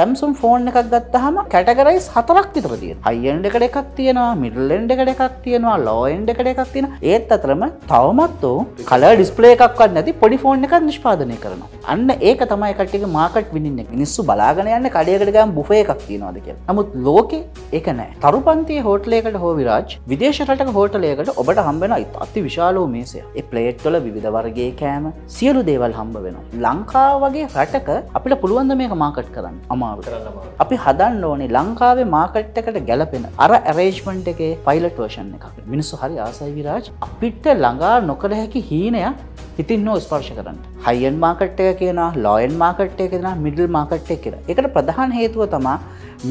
Samsung phone එකක් ගත්තහම categorise හතරක් විතර තියෙන. හයි එන්ඩ් එකට එකක් තියෙනවා, මිඩල් එන්ඩ් එකට එකක් තියෙනවා, ලෝ එන්ඩ් එකට එකක් තියෙනවා. ඒත් අතරම තවමත් උ කලර් ඩිස්ප්ලේ එකක්වත් නැති පොඩි ෆෝන් එකක් නිෂ්පාදනය කරනවා. අන්න ඒක තමයි කට්ටියගේ මාකට් විනින්න එක. මිනිස්සු බලාගෙන යන්නේ කඩේකට ගියාම බුෆේ එකක් තියෙනවාද කියලා. නමුත් ලෝකේ ඒක නැහැ. තරුපන්තියේ හෝටලයකට හෝ විරාජ් විදේශ රටක හෝටලයකට ඔබට හම්බ වෙන අති විශාල මේසය. ඒ ප්ලේට් වල විවිධ වර්ගයේ කෑම සියලු දේවල් හම්බ වෙනවා. ලංකාව වගේ රටක අපිට පුළුවන් ද මේක මාකට් කරන්න. අමා අමාරු අපි හදන්න ඕනේ ලංකාවේ මාකට් එකට ගැලපෙන අර ඇරේජ්මන්ට් එකේ පයිලට් වර්ෂන් එක මිනිස්සු හරි ආසයි විරාජ් අපිට ළඟා නොකළ හැකි හීනයක් ඉතින් නෝ ස්පර්ශ කරන්න හයියන් මාකට් එක කියන ලොයන් මාකට් එක කියෙන මිඩල් මාකට් එක කියෙන එකට ප්‍රධාන හේතුව තමා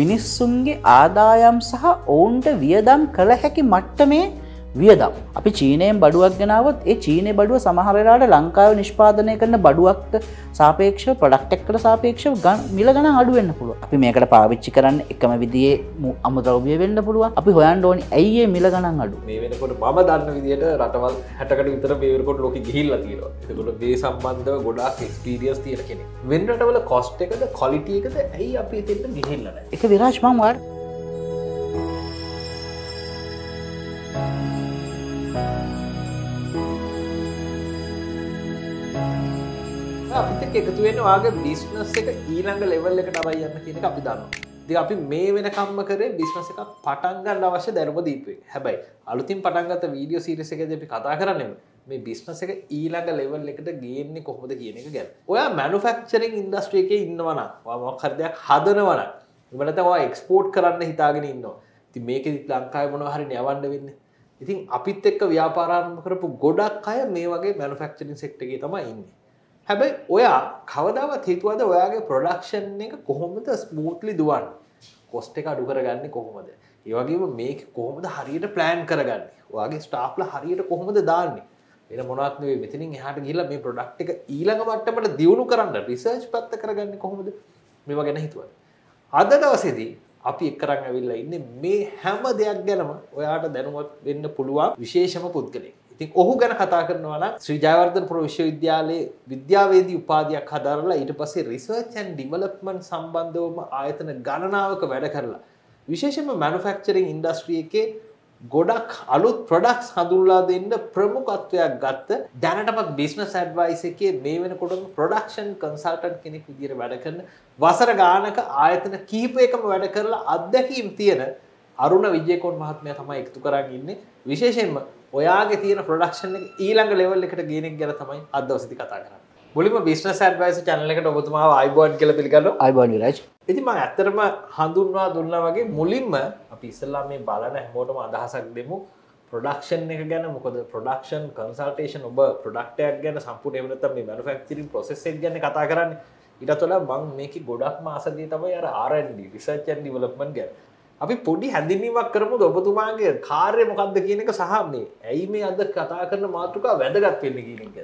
මිනිස්සුන්ගේ ආදායම් සහ ඔවුන්ට වියදම් කළ හැකි මට්ට මේ වියදම්. අපි චීනයෙන් බඩුවක් ගෙනාවත් ඒ චීනය බඩුව සමහරලාට ලංකාව නිෂ්පාදනය කරන බඩුවක්ට සාපේක්ෂ පඩක්ටෙක්කට සාපේක්ෂව ගන් මිල ගන අඩුවෙන්න්න පුළුව අපි මේකට පාවිච්චි කරන්න එකම විදිේ අමුදරව්ිය වෙන්න පුළුව අපි හොයන් ඕනි ඇයිඒ මිල ගණන් අඩු වෙනකොට ම දන්න විදිට රටවල් හැටකට විතර පේවරකොට ලොක ගිහිල්ල තිීර එතකොට දේ සම්බන්ධව ගොඩක් ස්පීඩියස් තියෙන කෙනෙ වෙන්නටවල කොස්ට එකද කොලිටිය එකද ඇයි අපි තිෙන්න ගිහිල්ලන එක විරාශ්මන් වඩ අපිත එකතුවෙන් වාගේ බිස්්නස් එක ඊළඟ ලෙවල් එකට අබයි යන්න කියනක අපි දන්න ද අපි මේ වෙනකම්ම කරේ බිස්්නස එකක් පටන්ගන්න අවශ්‍ය දැනුම දීපේ හැබැයි අලුතින් පටන්ගත වීඩියෝ සිරිස එකද අපි කතා කරන්නෙම මේ බිස්්නස එක ඊළඟ ලෙවල් එකට ගේන්නේ කොහොමද කියන එක ගැන ඔයා මැනුෆක්චරින් ඉන්ඩස්ට්‍රේ එක ඉන්නවන මොකරදයක් හදනවන ඉවලතවා එක්ස්පෝට් කරන්න හිතාගෙන ඉන්නවා ති මේක ලංකායි මොන හරි යවන්න වෙන්නේ ඉතින් අපිත් එක්ක ව්‍යාපාරාරම කරපු ගොඩක් අය මේ වගේ මැනුෆක්චරින් සෙක්ටගේ තමයි ඉන්නේ හැබැයි ඔයා කවදාවත් හිතුවද ඔයාගේ ප්‍රොඩක්ෂන් එක කොහොමද ස්මූට්ලි දුවන් කොස්ට එක අඩු කරගන්න කොහොමද ඒවගේම මේ කොහොමද හරියට ප්ලෑන් කරගන්න වගේ ස්ටාප්ල හරියට කොහොමද දාන්නේ එ මොනත්ේ මෙතිනින් හට ගිල්ල මේ ප්‍රොඩක්් එක ඊළඟ මට්ටමට දියුණු කරන්න රිසර්ච් පත්ත කරගන්න කොහොමද මෙම ගැන හිතුව අද දවසේදී අපි එක් කරන්න ඇවිල්ලා ඉන්න මේ හැම දෙයක් ගැනම ඔයාට දැනුවත් වෙන්න පුළුවන් විශේෂම පුද්ගලෙක් ඉතින් ඔහු ගැන කතා කරනවා නම් ශ්‍රී ජයවර්ධන පුර විශ්වවිද්‍යාලයේ විද්‍යාවේදී උපාධියක් හදාරලා ඊට පස්සේ රිසර්ච් ඇන්ඩ් ඩිවලොප්මන්ට් සම්බන්ධවම ආයතන ගණනාවක වැඩ කරලා විශේෂයෙන්ම මැනුෆැක්චරින් ඉන්ඩස්ට්‍රි එකේ ගොඩක් අලුත් ප්‍රඩක්ස් හඳුල්ලා දෙන්න ප්‍රමුඛත්වයක් ගත්ත දැනටමත් බිස්නස් ඇඩ්වයිස් එකේ මේ වෙනකොටම ප්‍රොඩක්ෂන් කන්සල්ටන්ට් කෙනෙක් විදිහට වැඩ කරන වසර ගානක ආයතන කීපයකම වැඩ කරලා අත්දැකීම් තියෙන අරුණ විජයකෝන් මහත්මය තමයි එකතු කරන්න ඉන්න විශේෂෙන්ම ඔයාගේ තියෙන ප්‍රඩක්ෂන් ඊළඟ ලෙවල් එකට ගේනෙක් ගැන තමයි අදවසති කතා කරන්න මුලිම බිස්නස් ඇඩ්වයිස් චැනල එකට ඔබතුමා අයිබෝඩ් කියල පිළිගන්න අයිබෝඩ් රජ් ඉතිම ඇත්තරම හඳුන්වා දුන්න වගේ මුලින්ම අපි ඉස්සල්ලා මේ බලන හැමෝටම අදහසක් දෙමු ප්‍රඩක්ෂන් එක ගැන මොකද ප්‍රඩක්ෂන් කන්සල්ටේෂන් ඔබ ප්‍රඩක්ටයක් ගැන සම්පූර්ණ එවනත මේ මනුෆක්තිරින් ප්‍රොසෙස්සෙක් ගැන කතා කරන්න ඉටතුල මං මේක ගොඩක් මාසදී තමයි අර ආරන්ඩ රිසර්චන් ඩිවලප්මන් ගැන අපි පොඩි හැඳිනීමක් කරමු ඔබතුමාගේ කාර්ය මොකක්ද කියන එක සහන්නේ ඇයි මේ අද කතා කරන මාතෘකා වැදගත් වෙන්න කියනක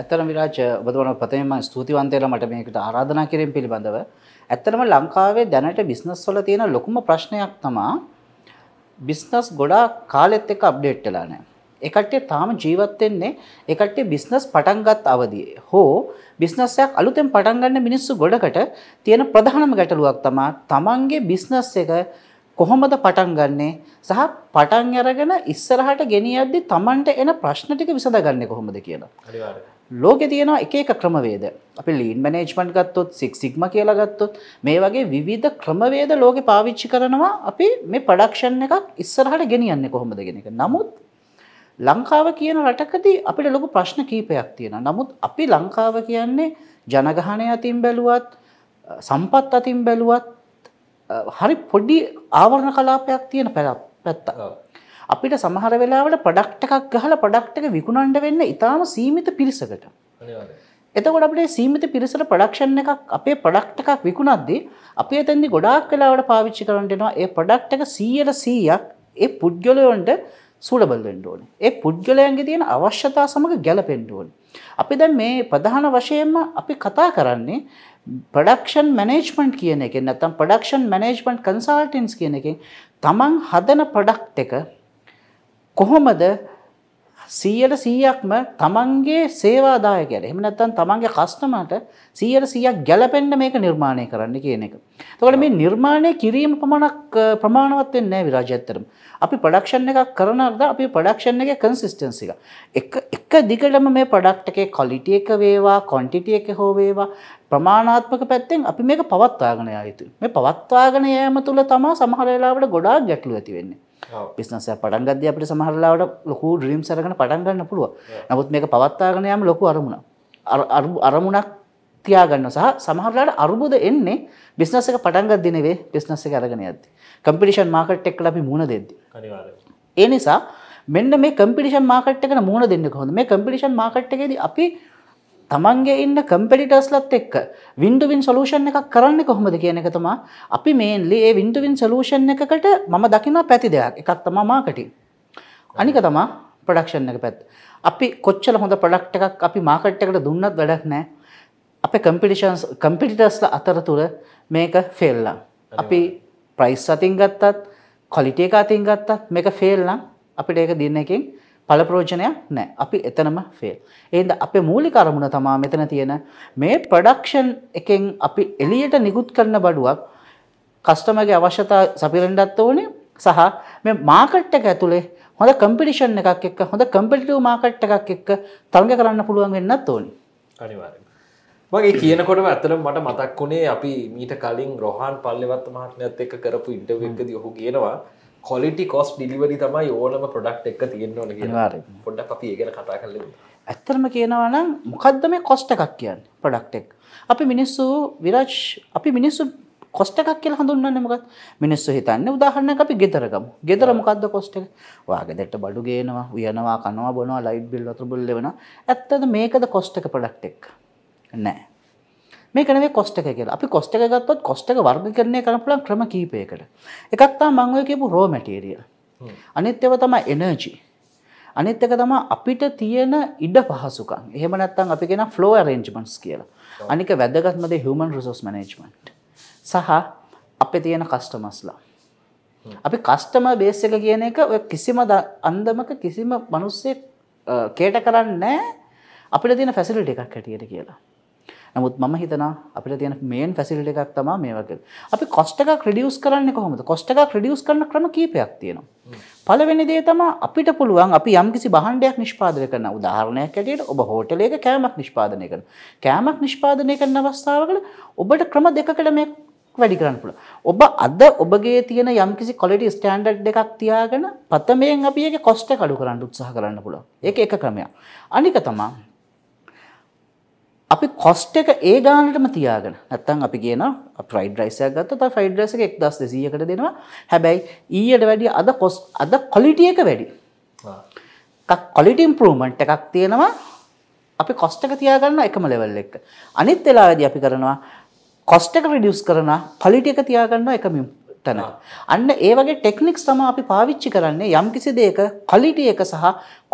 ඇතරම විරාජ ඔබතුමන පතම ස්තුතිවන්තයලා මට මේකට ආරාධනා කිරීම පිළිබඳව ඇත්තරම ලංකාවේ දැනට බිස්නස් වල තියෙන ලොකුම ප්‍රශ්නයක් තමා බිස්නස් ගොඩා කාලෙත් එක අප්ඩේට් වෙලා නෑ එකටේ තාම ජීවත්වෙන්නේ එකට බිස්නස් පටන්ගත් අවදී හෝ බිස්නස්සයක් අලුතෙන් පටන්ගන්න මිනිස්සු ගොඩකට තියෙන ප්‍රධානම ගැටලුවක් තමා තමන්ගේ බිස්නස් එක කොහොමද පටන් ගන්නේ සහ පටන් අරගෙන ඉස්සරහට ගෙනියද්දි Tamanට එන ප්‍රශ්න ටික විසඳගන්නේ කොහොමද කියලා. ලෝකේ තියෙන එක එක ක්‍රමවේද. අපි ලීන් මැනේජ්මන්ට් ගත්තොත්, සික් සිග්මා කියලා ගත්තොත් මේ වගේ විවිධ ක්‍රමවේද ලෝකේ පාවිච්චි කරනවා අපි මේ ප්‍රොඩක්ෂන් එකක් ඉස්සරහට ගෙනියන්නේ කොහොමද කියන එක. නමුත් ලංකාව කියන රටකදී අපිට ලොකු ප්‍රශ්න කීපයක් තියෙනවා. නමුත් අපි ලංකාව කියන්නේ ජනගහණය අතින් බැලුවත්, සම්පත් අතින් බැලුවත් හරි පොඩි ආවරණ කලාපයක් තියෙන පැත්ත. අපිට සමහර වෙලාවට ප්‍රඩක්ට එකක් ගහල ප්‍රඩක්ට එක විකුණන්ඩ වෙන්න ඉතාම සීමිත පිරිසකට. එතකොට අපේ සීමිත පිරිසට ප්‍රඩක්ෂණ එකක් අපේ ප්‍රඩක්ට එකක් විකුණද්දි අපේ තැදි ගොඩක් කලාවට පාවිච්චි කරන්ටෙනවා ඒ ප්‍රඩක්ට එක සීයට සීයක් ඒ පුද්ගලයොන්ට සුලබල්ෙන්ඩෝන. ඒ පුද්ගලයන්ගේ තියෙන අවශ්‍යතා සමඟ ගැලපෙන්ඩුවන්. අපි දැන් මේ ප්‍රධාන වශයෙන්ම අපි කතා කරන්නේ ප්‍රඩක්ෂන් මැනේජ්මන්ට් කියන එකෙන් නැත්තම් ප්‍රඩක්ෂන් මැනේජ්මන්ට් කන්සල්ටන්ස් කියන එකෙන් තමන් හදන ප්‍රොඩක්ට් එක කොහොමද සීයට සීයක්ම තමන්ගේ සේවාදායකයට එම නැත්තන් තමන්ගේ කස්ටමට සීයට සීයක් ගැලපෙන්ඩ මේක නිර්මාණය කරන්න කියන එක. තකට මේ නිර්මාණය කිරීම පමණක් ප්‍රමාණවත් වෙන්නේ විරාජත්තරම. අපි පඩක්ෂණ එකක් කරනද අපි පඩක්ෂණ එක කන්සිස්ටන්සික. එක දිගටම මේ පඩක්ටකේ කොලිටිය එක වේවා කොන්ටිටිය එක හෝ වේවා ප්‍රමාණාත්මක පැත්තෙන් අපි මේක පවත්වාගෙන යුතු. මේ පවත්වාගෙන යෑම තුළ තමා සමහරලාවට ගොඩා ගැටලු ඇති වෙන්නේ. පිස්නසය පටන්ගද අපට සමහරලාට ලොකු ්‍රීම් සරගන පටන්ගන්න පුළුව නමුත් මේක පවත්තාගෙන යම ලොකු අරමුණ අරමුණක් තියාගන්න සහ සමහරලාට අරුබුද එන්නේ බිස්නස එක පටන්ගත් දිනවේ පිස්නස එක අරගෙන ඇද කම්පිටිෂන් මාකට එක් ලබි මුණ දෙද ඒ නිසා මෙන්න මේ කම්පිටිෂන් මාකට් එකන මුණ දෙන්න හොඳ මේ කම්පිටිෂන් මාකට් එකද අපි තමන්ගේ ඉන්න කම්පෙඩිටර්ස්ලත් එක්ක වින්ඩුවින් සලූෂන් එකක් කරන්න කොහොමද කියන එක තමා අපි මේන්ලි ඒ වින්ඩුවින් සලූෂන් එකකට මම දකිනා පැති දෙයක් එකක් තමා මාකටින් අනික තමා ප්‍රඩක්ෂන් එක පැත් අපි කොච්චල හොඳ ප්‍රඩක්් එකක් අපි මාකට් එකට දුන්නත් වැඩක් නෑ අප කම්පිටිෂන්ස් කම්පිටිටස්ල අතර තුර මේක ෆෙල්ලා අපි ප්‍රයිස් අතින් ගත්තත් කොලිටිය එක අතින් ගත්තත් මේක ෆෙල්ලා අපිට ඒක දින්න එකින් ඵල ප්‍රයෝජනයක් නැහැ. අපි එතනම ෆේල්. එහෙනම් අපේ මූලික අරමුණ තමයි මෙතන තියෙන මේ ප්‍රොඩක්ෂන් එකෙන් අපි එළියට නිකුත් කරන බඩුවක් කස්ටමර්ගේ අවශ්‍යතා සපිරෙන්නත් ඕනේ සහ මේ මාකට් එක ඇතුලේ හොඳ කම්පිටිෂන් එකක් එක්ක හොඳ කම්පිටිටිව් මාකට් එකක් එක්ක තරඟ කරන්න පුළුවන් වෙන්නත් ඕනේ. අනිවාර්යයෙන්. මගේ කියනකොටම ඇත්තටම මට මතක් වුණේ අපි මීට කලින් රොහන් පල්ලෙවත්ත මහත්මයත් එක්ක කරපු ඉන්ටර්විව් එකදී ඔහු කියනවා කොලිටි කොස් ඩිලිවරි තමයි ඕනම පොඩක්් එක තියෙන්න්නවන කියවාර පොඩක් අපි ඒගෙන කතා කරල ඇත්තරම කියනවනම් මොකක්ද මේ කොස්ට එකක් කියන්න පොඩක්ටෙක් අපි මිනිස්සු විරජ් අපි මිනිස්සු කොස්ට එකක් කියල හඳුන්න මොකත් මිනිස්සු හිතන්න උදාහරන්න අපි ගෙතරකම ගෙතර මොකක්ද කොස්ට වාගෙදට බඩු ගේනවා උයනවා කනවා බොනවා ලයිට් බිල් අතුරබුල් ලෙවෙන ඇත්තද මේකද කොස්ට එක පොඩක්ටෙක් නෑ මේකනේ කොස්ට එක කියලා අපි කොස්ට එක ගත්තොත් කොස්ට එක වර්ගකරණය කරන්න පුළුවන් ක්‍රම කීපයකට එකක් තමයි මම ඔය කියපු රෝ මැටීරියල් අනිත් ඒවා තමයි එනර්ජි අනිත් එක තමයි අපිට තියෙන ඉඩ පහසුකම් එහෙම නැත්නම් අපි කියන ෆ්ලෝ අරේන්ජ්මන්ට්ස් කියලා අනික වැදගත්ම දේ හියුමන් රිසෝස් මැනේජ්මන්ට් සහ අපේ තියෙන කස්ටමර්ස්ලා අපි කස්ටම බේස් එක කියන එක ඔය කිසිම අන්දමක කිසිම මිනිස්සෙක් කේට කරන්නේ නැහැ අපිට තියෙන ෆැසිලිටි එකක් හැටියට කියලා නමුත් මම හිතන අපිට තියෙන මේන් ෆැසිලිට එකක් තමා මේ වගේ අපි කොස්ටක ක්‍රඩියස් කරන්න කොහොමද කොස්ටක ක්‍රඩියස් කරන ක්‍රම කීපයක් තියෙනවා පලවෙනි දේ තමා අපිට පුළුවන් අපි යම්කිසි බහන්ඩයක් නිෂ්පාදනය කරන උදාහරණයක් ඇටියට ඔබ හෝටලේක කෑමක් නිෂ්පාදනය කරන කෑමක් නිෂ්පාදනය කරන අවස්ථාවකට ඔබට ක්‍රම දෙකකට මේ වැඩි කරන්න පුළුවන්. ඔබ අද ඔබගේ තියෙන යම්කිසි ක්වොලිටි ස්ටෑන්ඩඩ් එකක් තියාගෙන පතමයෙන් අපි ඒක කොස්ට් එක අඩු කරන්න උත්සාහ කරන්න පුළුවන්. ඒක එක ක්‍රමයක්. අනික තමයි අපි කොස්ට එක ඒ ගානටම තියාගෙන නැත්තම් අපි කියන ෆ්‍රයිඩ් රයිස් එකක් ගත්තොත් අපි ෆ්‍රයිඩ් රයිස් එක 1200කට දෙනවා. හැබැයි ඊයට වැඩිය අද කොස් අද ක්වොලිටි එක වැඩි. එකක් ක්වොලිටි ඉම්ප්‍රූව්මන්ට් එකක් තියෙනවා. අපි කොස්ට් එක තියාගන්න එකම ලෙවල් එක. අනිත් වෙලාවදී අපි කරනවා කොස්ට් එක රිඩියුස් කරනවා, ක්වොලිටි එක තියාගන්නවා එකම තැන. අන්න ඒ වගේ ටෙක්නික්ස් තමයි අපි පාවිච්චි කරන්නේ යම්කිසි දෙයක ක්වලිටි එක සහ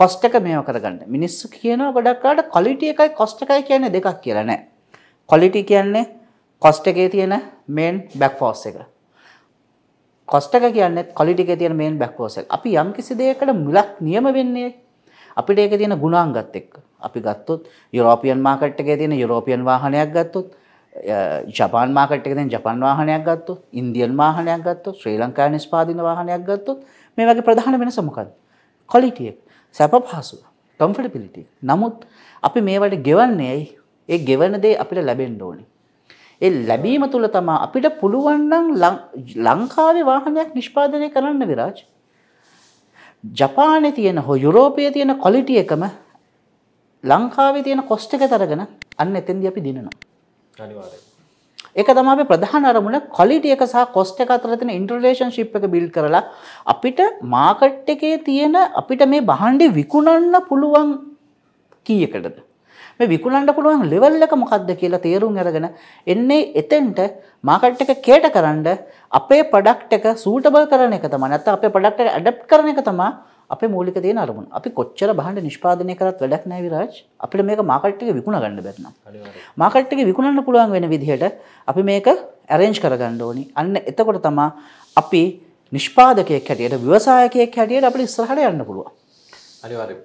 කොස්ට් එක මේව කරගන්න. මිනිස්සු කියනවා ගොඩක් කාලට ක්වලිටි එකයි කොස්ට් එකයි කියන්නේ දෙකක් කියලා නෑ. ක්වලිටි කියන්නේ කොස්ට් එකේ තියෙන මේන් බැක් ෆෝස් එක. කොස්ට් එක කියන්නේ ක්වලිටි එකේ තියෙන මේන් බැක් ෆෝස් එක. අපි යම්කිසි දෙයකට මුලක් නියම වෙන්නේ අපිට ඒක තියෙන ගුණාංගත් එක්ක. අපි ගත්තොත් යුරෝපියන් මාකට් එකේ තියෙන යුරෝපියන් වාහනයක් ගත්තොත් ජපාන් මාකට් එක දැන් ජපාන් වාහනයක් ගත්තොත්, ඉන්දියන් වාහනයක් ගත්තොත්, ශ්‍රී ලංකා නිෂ්පාදින වාහනයක් ගත්තොත් මේ වගේ ප්‍රධාන වෙනස මොකක්ද? ක්වොලිටි එක, සැප පහසුව, කම්ෆර්ටබිලිටි. නමුත් අපි මේවට ගෙවන්නේ ඇයි? ඒ ගෙවන දේ අපිට ලැබෙන්න ඕනේ. ඒ ලැබීම තුල තමයි අපිට පුළුවන් නම් ලංකාවේ වාහනයක් නිෂ්පාදනය කරන්න විරාජ්. ජපානයේ තියෙන හෝ යුරෝපයේ තියෙන ක්වොලිටි එකම ලංකාවේ තියෙන කොස්ට් එක තරගෙන අන්න එතෙන්දී අපි දිනනවා. අනිවාර්යයෙන්. ඒක තමයි අපේ ප්‍රධාන අරමුණ ක්වොලිටි එක සහ කොස්ට් එක අතර තියෙන ඉන්ටර්රිලේෂන්ෂිප් එක බිල්ඩ් කරලා අපිට මාකට් එකේ තියෙන අපිට මේ භාණ්ඩ විකුණන්න පුළුවන් කීයකටද මේ විකුණන්න පුළුවන් ලෙවල් එක මොකක්ද කියලා තේරුම් අරගෙන එන්නේ එතෙන්ට මාකට් එක කේටකරනද අපේ ප්‍රොඩක්ට් එක සූටබල් කරන එක තමයි නැත්නම් අපේ ප්‍රොඩක්ට් එක ඇඩැප්ට් කරන එක තමයි අපේ මූලික දේ අරමුණ අපි කොච්චර බහට නිෂ්පාදනය කරත් වැඩක් නෑ විරාජ් අපිට මේක මාකට්ටික විකුණ ගන්න බැත්නම් මාකට්ටික විකුණන්න පුළුවන් වෙන විදිහට අපි මේක ඇරෙන්ජ් කරගන්න ඕනි අන්න එතකොට තමා අපි නිෂ්පාදකයක් හැටියට ව්‍යවසායකයක් හැටියට අපි ඉස්සරහට යන්න පුළුවන් අනිවාර්යයෙන්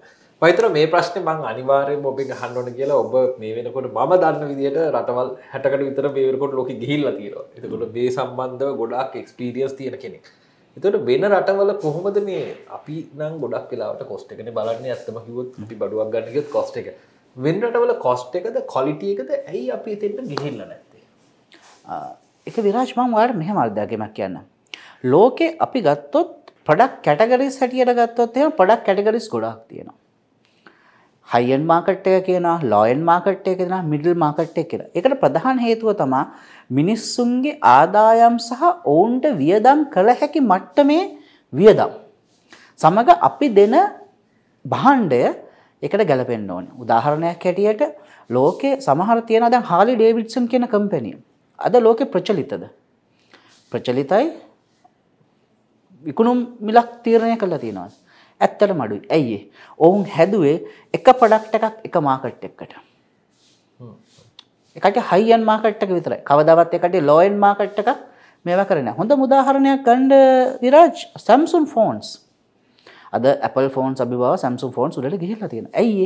මයිතර මේ ප්‍රශ්නේ මං අනිවාර්යයෙන් ඔබ ගහන්න ඕන කියලා ඔබ මේ වෙනකොට මම දන්න විදිහට රටවල් 60කට විතර මේ වෙනකොට ලෝකෙ ගිහිල්ලා තියෙනවා. ඒකට මේ සම්බන්ධව ගොඩාක් එක්ස්පීරියන්ස් තියෙන කෙනෙක්. එතට වෙන රටවල කොහොමද මේ අපි නම් ගොඩක් කියලාට කොස්ට එකන බලන්න ඇත්තම කිවත් අපි බඩුවක් ගන්නගත් කොස්ට එක වෙන් රටවල කොස්ට එකද කොලිටියකද ඇයි අපි තෙන්ට ගිහිල්ල නැත්තේ එක විරාශ්මං වාට මෙහම අර්ධාගමක් කියන්න ලෝකෙ අපි ගත්තොත් පඩක් කැටගරිස් හැටියට ගත්තොත් එම පඩක් කැටගරිස් ගොඩක් තියෙනවා හයින් මාකට්ය කියන ලොයන් මාකට්ය කියෙන මිඩල් මාකට්ය කියෙන එකට ප්‍රධාන හේතුව තමා මිනිස්සුන්ගේ ආදායම් සහ ඔවුන්ට වියදම් කළ හැකි මට්ටමේ වියදම්. සමග අපි දෙන භාණ්ඩය එකට ගැලපෙන්න ඕනේ. උදාහරණයක් හැටියට ලෝකේ සමහර තියෙන දැන් හාලි ඩේවිඩ්සන් කියන කම්පැනි. අද ලෝකේ ප්‍රචලිතද? ප්‍රචලිතයි. විකුණුම් මිලක් තීරණය කරලා තියෙනවා. ඇත්තටම අඩුයි. ඇයි ඒ? ඔවුන් හැදුවේ එක ප්‍රොඩක්ට් එකක් එක මාකට් එකකට. එකට හයියන් මාකට් එක විතරයි. කවදාවත් එකට ලෝයන් මාකට් එකක් මේවා කරන්නේ නැහැ. හොඳ උදාහරණයක් ගන්න විරාජ් Samsung phones. අද Apple phones අපි බව Samsung phones උඩට ගිහිල්ලා තියෙනවා. ඇයි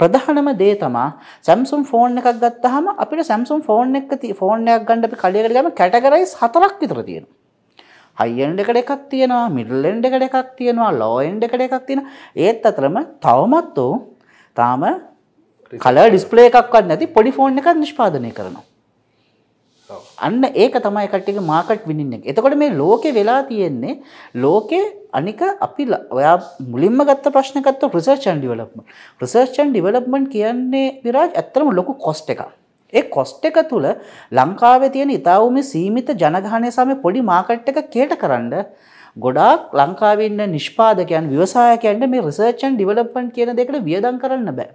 ප්‍රධානම දේ තමා Samsung ෆෝන් එකක් ගත්තහම අපිට Samsung ෆෝන් එක ෆෝන් එකක් ගන්න අපි කලියකට ගම කැටගරයිස් හතරක් විතර තියෙනවා. හයිෙන්ඩ එකට එකක් තියෙනවා මිඩල්ලෙන්ඩ එකට එකක් තියෙනවා ලෝයින්ඩ එකට එකක් තියෙන ඒත් අතරම තවමත් වූ තාම කලර් ඩිස්ප්ලේ එකක්වත් නැති පොඩි ෆෝන් එකක් නිෂ්පාදනය කරනවා. අන්න ඒක තමයි කට්ටියගේ මාකට් විනින්න එක. එතකොට මේ ලෝකේ වෙලා තියෙන්නේ ලෝකේ අනික අපි ඔයා මුලින්ම ගත්ත ප්‍රශ්න ගත්ත research and development. Research and development කියන්නේ විරාජ් ඇත්තටම ලොකු කොස්ට් එකක්. ඒ කොස්ට් එක තුල ලංකාවේ තියෙන ඉතාවුම සීමිත ජනගහනය සමග පොඩි මාකට් එක කේටකරන ගොඩාක් ලංකාවේ ඉන්න නිෂ්පාදකයන් ව්‍යවසායකයන්ට මේ රිසර්ච් ඇන්ඩ් ඩිවෙලොප්මන්ට් කියන දෙකට වියදම් කරන්න බෑ.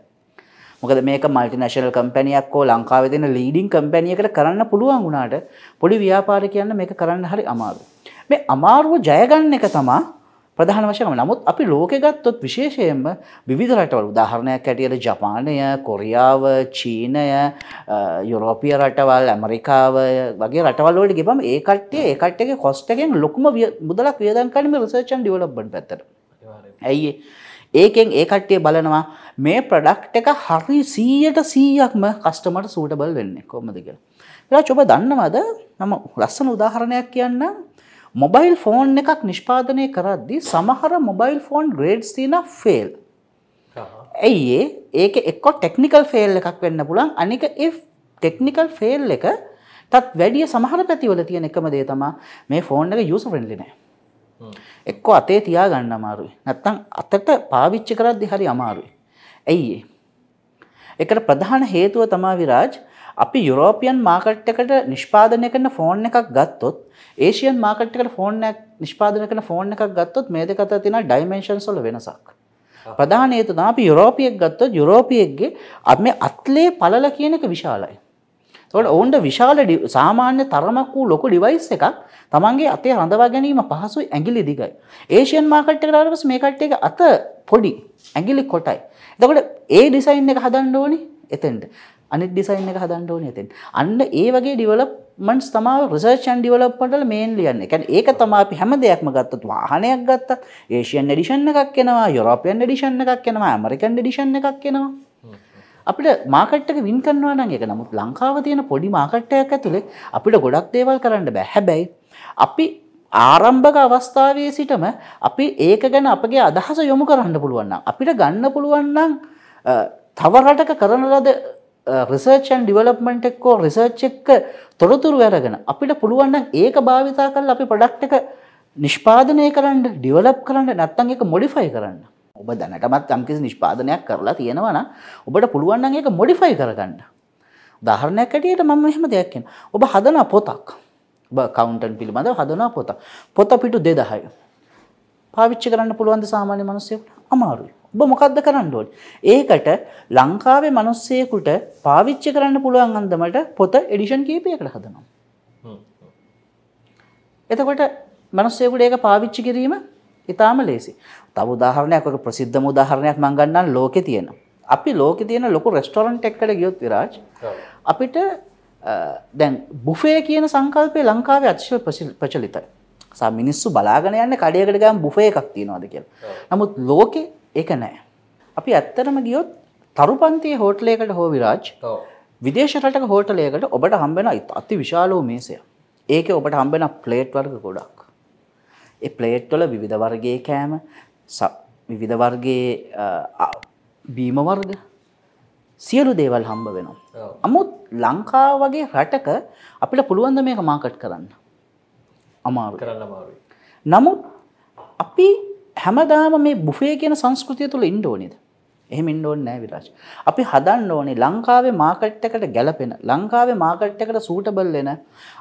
මොකද මේක මල්ටිනේෂනල් කම්පැනියක් හෝ ලංකාවේ දෙන ලීඩින් කම්පැනියකට කරන්න පුළුවන් වුණාට පොඩි ව්‍යාපාරිකයන්න මේක කරන්න හරි අමාරු. මේ අමාරුව ජයගන්න එක තමා ප්‍රධාන වශයම නමුත් අපි ලෝකෙ ගත්තොත් විශේෂයෙන්ම විධ රටවල් උදාහරණයක් ඇටියට ජපානය කොරියාව චීනය යුරෝපිය රටවල් ඇමරිකාව වගේ රටවල්ලට ගෙබම ඒකටේ ඒකට්ගේ කොස්ටකෙන් ලොකුම මුදලක් වියදන් කලිම රිසර්චන් ඩියලබ්බන් පැත්තර ඇයි ඒකෙන් ඒ කට්ටිය බලනවා මේ ප්‍රඩක්් එක හරි සීයට සීයක්ම කස්ටමට සූටබල් වෙන්නේ කොමද කියලා. එලා චොබ දන්නවද නම ලස්සන උදාහරණයක් කියන්න මොබයිල් ෆෝන් එකක් නිෂ්පාදනය කරද්දි සමහර මොබයිල් ෆෝන් ග්‍රේඩ්ස් තින ෆෙල්. ඇයි ඒ ඒක එක්කො ටෙක්නිකල් ෆෙල් එකක් වෙන්න පුලන් අනික ඒ ටෙක්නිකල් ෆෙල් එක තත් වැඩිය සමහර පැතිවල තියෙන එකම දේ තමා මේ ෆෝන් එක යුස ෆ්‍රෙන්ඩ්ලි නෑ එක්කෝ අතේ තියාගන්න අමාරුයි. නැත්තම් අතට පාවිච්චි කරද්දි හරි අමාරුයි. ඇයි ඒ? ඒකට ප්‍රධාන හේතුව තමයි විරාජ් අපි යුරෝපියන් මාකට් එකට නිෂ්පාදනය කරන ෆෝන් එකක් ගත්තොත් ඒෂියන් මාකට් එකට ෆෝන් එකක් නිෂ්පාදනය කරන ෆෝන් එකක් ගත්තොත් මේ දෙක අතර තියෙන ඩයිමෙන්ෂන්ස් වල වෙනසක්. ප්‍රධාන හේතුව තමයි අපි යුරෝපියෙක් ගත්තොත් යුරෝපියෙක්ගේ මේ අත්ලේ පළල කියන එක විශාලයි. තොට ඔවුන්ට විශාල සාමාන්‍ය තරමක් වූ ලොකු ඩිවයිස් එකක් තමන්ගේ අතේ රඳවා ගැනීම පහසුයි ඇගිලි දිගයි. ඒෂයන් මාකට් එකට ආවම මේ කට් එක අත පොඩි ඇගිලි කොටයි. එතකොට ඒ ඩිසයින් එක හදන්න ඕනේ එතෙන්ට. අනිත් ඩිසයින් එක හදන්න ඕනේ එතෙන්. අන්න ඒ වගේ ඩිවලොප්මන්ට්ස් තමයි රිසර්ච් ඇන්ඩ් ඩිවලොප්මන්ට් වල මේන් ලියන්නේ. කියන්නේ ඒක තමයි අපි හැම දෙයක්ම ගත්තත් වාහනයක් ගත්තත් ඒෂියන් එඩිෂන් එකක් එනවා, යුරෝපියන් එඩිෂන් එකක් එනවා, ඇමරිකන් එඩිෂන් එකක් එනවා. අපිට මාකට්ටක වින් කරනවා නම් එක නමුත් ලංකාව තියෙන පොඩි මාකට්ටයක් ඇතුළේ අපිට ගොඩක් දේවල් කරන්න බෑ හැබැයි අපි ආරම්භක අවස්ථාවේ සිටම අපි ඒක ගැන අපගේ අදහස යොමු කරන්න පුළුවන් අපිට ගන්න පුළුවන් නම් තව රටක කරන ලද රිසර්ච්න් ඩිවලප්මට එක්කෝ රිසර්ච් එක්ක තොරතුරු වැරගෙන අපිට පුළුවන් ඒක භාවිතා කරලා අපි ප්‍රඩක්් එක නිෂ්පාදනය කරන්න ඩිවලප් කරන්න නැත්තන් එක මොඩිෆයි කරන්න ඔබ දැනටමත් යම්කිසි නිෂ්පාදනයක් කරලා තියෙනවා නම් ඔබට පුළුවන් නම් ඒක මොඩිෆයි කරගන්න. උදාහරණයක් ඇටියට මම මෙහෙම දෙයක් කියන. ඔබ හදන පොතක්. ඔබ කවුන්ටන් පිළිබඳව හදන පොත. පොත පිටු 2000යි. පාවිච්චි කරන්න පුළුවන් ද සාමාන්‍ය මිනිස්සුන්ට? අමාරුයි. ඔබ මොකද්ද කරන්න ඕනේ? ඒකට ලංකාවේ මිනිස්සෙකුට පාවිච්චි කරන්න පුළුවන් අන්දමට පොත එඩිෂන් කීපයකට හදනවා. එතකොට මිනිස්සෙකුට ඒක පාවිච්චි කිරීම ඉතාම ලේසි. තව උදාහරණයක් ඔක ප්‍රසිද්ධම උදාහරණයක් මම ගන්නම් ලෝකේ තියෙන. අපි ලෝකේ තියෙන ලොකු රෙස්ටෝරන්ට් එකකට ගියොත් විරාජ් අපිට දැන් බුෆේ කියන සංකල්පය ලංකාවේ අතිශය ප්‍රචලිතයි. සා මිනිස්සු බලාගෙන යන්නේ කඩේකට ගියාම බුෆේ එකක් තියනවාද කියලා. නමුත් ලෝකේ ඒක නැහැ. අපි ඇත්තටම ගියොත් තරුපන්තියේ හෝටලයකට හෝ විරාජ් විදේශ රටක හෝටලයකට ඔබට හම්බෙන අති විශාල වූ මේසය. ඒකේ ඔබට හම්බෙන ප්ලේට් වර්ග ගොඩක්. ඒ ප්ලේට් වල විවිධ වර්ගයේ කෑම විවිධ වර්ගයේ බීම වර්ග සියලු දේවල් හම්බ වෙනවා. අමුත් ලංකා වගේ රටක අපිට පුළුවන්ද මේක මාකට් කරන්න. අමාරු කරන්න අමාරුයි. නමුත් අපි හැමදාම මේ බුෆේ කියන සංස්කෘතිය තුළ ඉන්න ඕනේද? එහෙම ඉන්න ඕනේ නෑ විරාජ්. අපි හදන්න ඕනේ ලංකාවේ මාකට් එකට ගැලපෙන, ලංකාවේ මාකට් එකට සූටබල් වෙන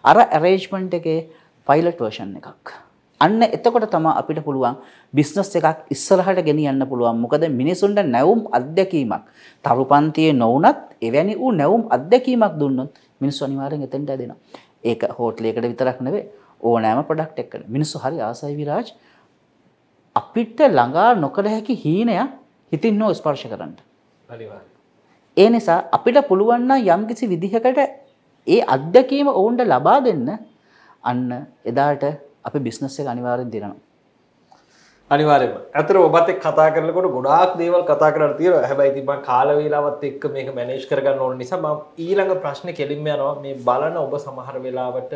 අර arrangement එකේ pilot version එකක්. අන්න එතකොට තමයි අපිට පුළුවන් බිස්නස් එකක් ඉස්සරහට ගෙනියන්න පුළුවන්. මොකද මිනිසුන්ට නැවුම් අත්දැකීමක්. තරු පන්තියේ නොවුනත් එවැනි ඌ නැවුම් අත්දැකීමක් දුන්නොත් මිනිස්සු අනිවාර්යෙන් එතෙන්ට ඇදෙනවා. ඒක හෝටලයකට විතරක් නෙවෙයි ඕනෑම ප්‍රොඩක්ට් එකකට. මිනිස්සු හරි ආසයි විරාජ් අපිට ළඟා නොකළ හැකි හීනයක් හිතින් නෝ ස්පර්ශ කරන්න. ඒ නිසා අපිට පුළුවන් යම්කිසි විදිහකට ඒ අත්දැකීම ඔවුන්ට ලබා දෙන්න අන්න එදාට අපි බිස්නස් එක අනිවාරෙන් දිරනවා අනිවාරෙන් ඇතර ඔබත් කතා කරලකොට ගොඩක් දේවල් කතා කර තිර හැබයි තිබ කාලවෙලාවත් එක් මේක මැනේජ් කරගන්න ඕන නිසා ම ඊළඟ ප්‍රශ්න කෙලින්ම යනවා මේ බලන ඔබ සමහර වෙලාවට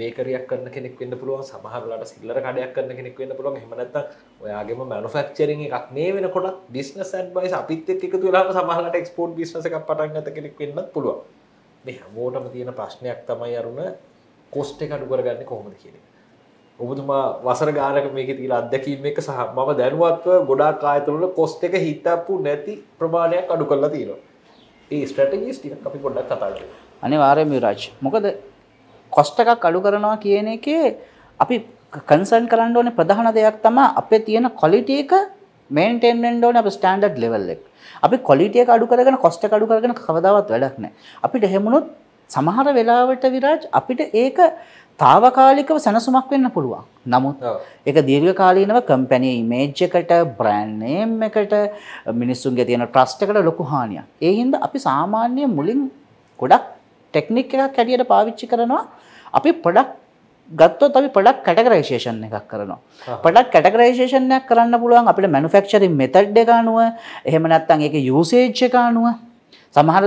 බේකරයක් කරන කෙනෙක් වන්න පුළුවන් සමහරලට සිල්ලර කඩයක් කරන කෙනෙක් වන්න පුළුවන් හෙමනත්ත ඔයාගේම මැනුෆක්චරින් එකක් මේ වෙනකොට බිස්නස් ඇඩ්බයිස් අපිත් එක් තුලා සමහලට එක්ස්පෝට් බිස්නස එකක් පටන්ගත කෙනෙක් වෙන්න පුළුවන් මේ හැමෝටම තියෙන ප්‍රශ්නයක් තමයි අරුණ කොස්ට එක අඩු කරගන්න කොහොමද කියන්නේ ඔබතුමා වසර ගානක මේක තිල අදැකීම එක සහ මම දැනුවත්ව ගොඩා කායතුළල කොස්ට එක හිතපු නැති ප්‍රමාණයක් අඩු කරලා තියෙනවා ඒ ස්ටටජිස් ටික අපි ගොඩක් කතාග අනිවාරයම රාජ් මොකද කොස්ට එකක් අඩු කරනවා කියන එකේ අපි කන්සන් කරන්න ඕන ප්‍රධාන දෙයක් තමා අපේ තියෙන කොලිට එක මේන්ටෙන්ෙන්ඩ ඕන අප ස්ටන්ඩඩ් ලෙවල්ලෙක් අපි කොලිටිය අඩු කරගෙන කොස්ට අඩු කරගෙන කවදාවත් වැඩක්නෑ අපිට හෙමුණුත් සමහර වෙලාවට විරාජ් අපිට ඒක තාවකාලිකව සැනසුමක් වෙන්න පුළුවන්. නමුත් ඒක දීර්ඝකාලීනව කම්පැනි ඉමේජ් එකට, බ්‍රෑන්ඩ් නේම් එකට, මිනිස්සුන්ගේ තියෙන ට්‍රස්ට් එකට ලොකු හානියක්. ඒ හින්දා අපි සාමාන්‍ය මුලින් ගොඩක් ටෙක්නික් එකක් හැටියට පාවිච්චි කරනවා. අපි ප්‍රොඩක්ට් ගත්තොත් අපි ප්‍රොඩක්ට් කැටගරයිසේෂන් එකක් කරනවා. ප්‍රොඩක්ට් කැටගරයිසේෂන් එකක් කරන්න පුළුවන් අපිට මැනුෆැක්චරින් මෙතඩ් එක අනුව, එහෙම නැත්නම් ඒකේ යූසේජ් එක අනුව. සමහර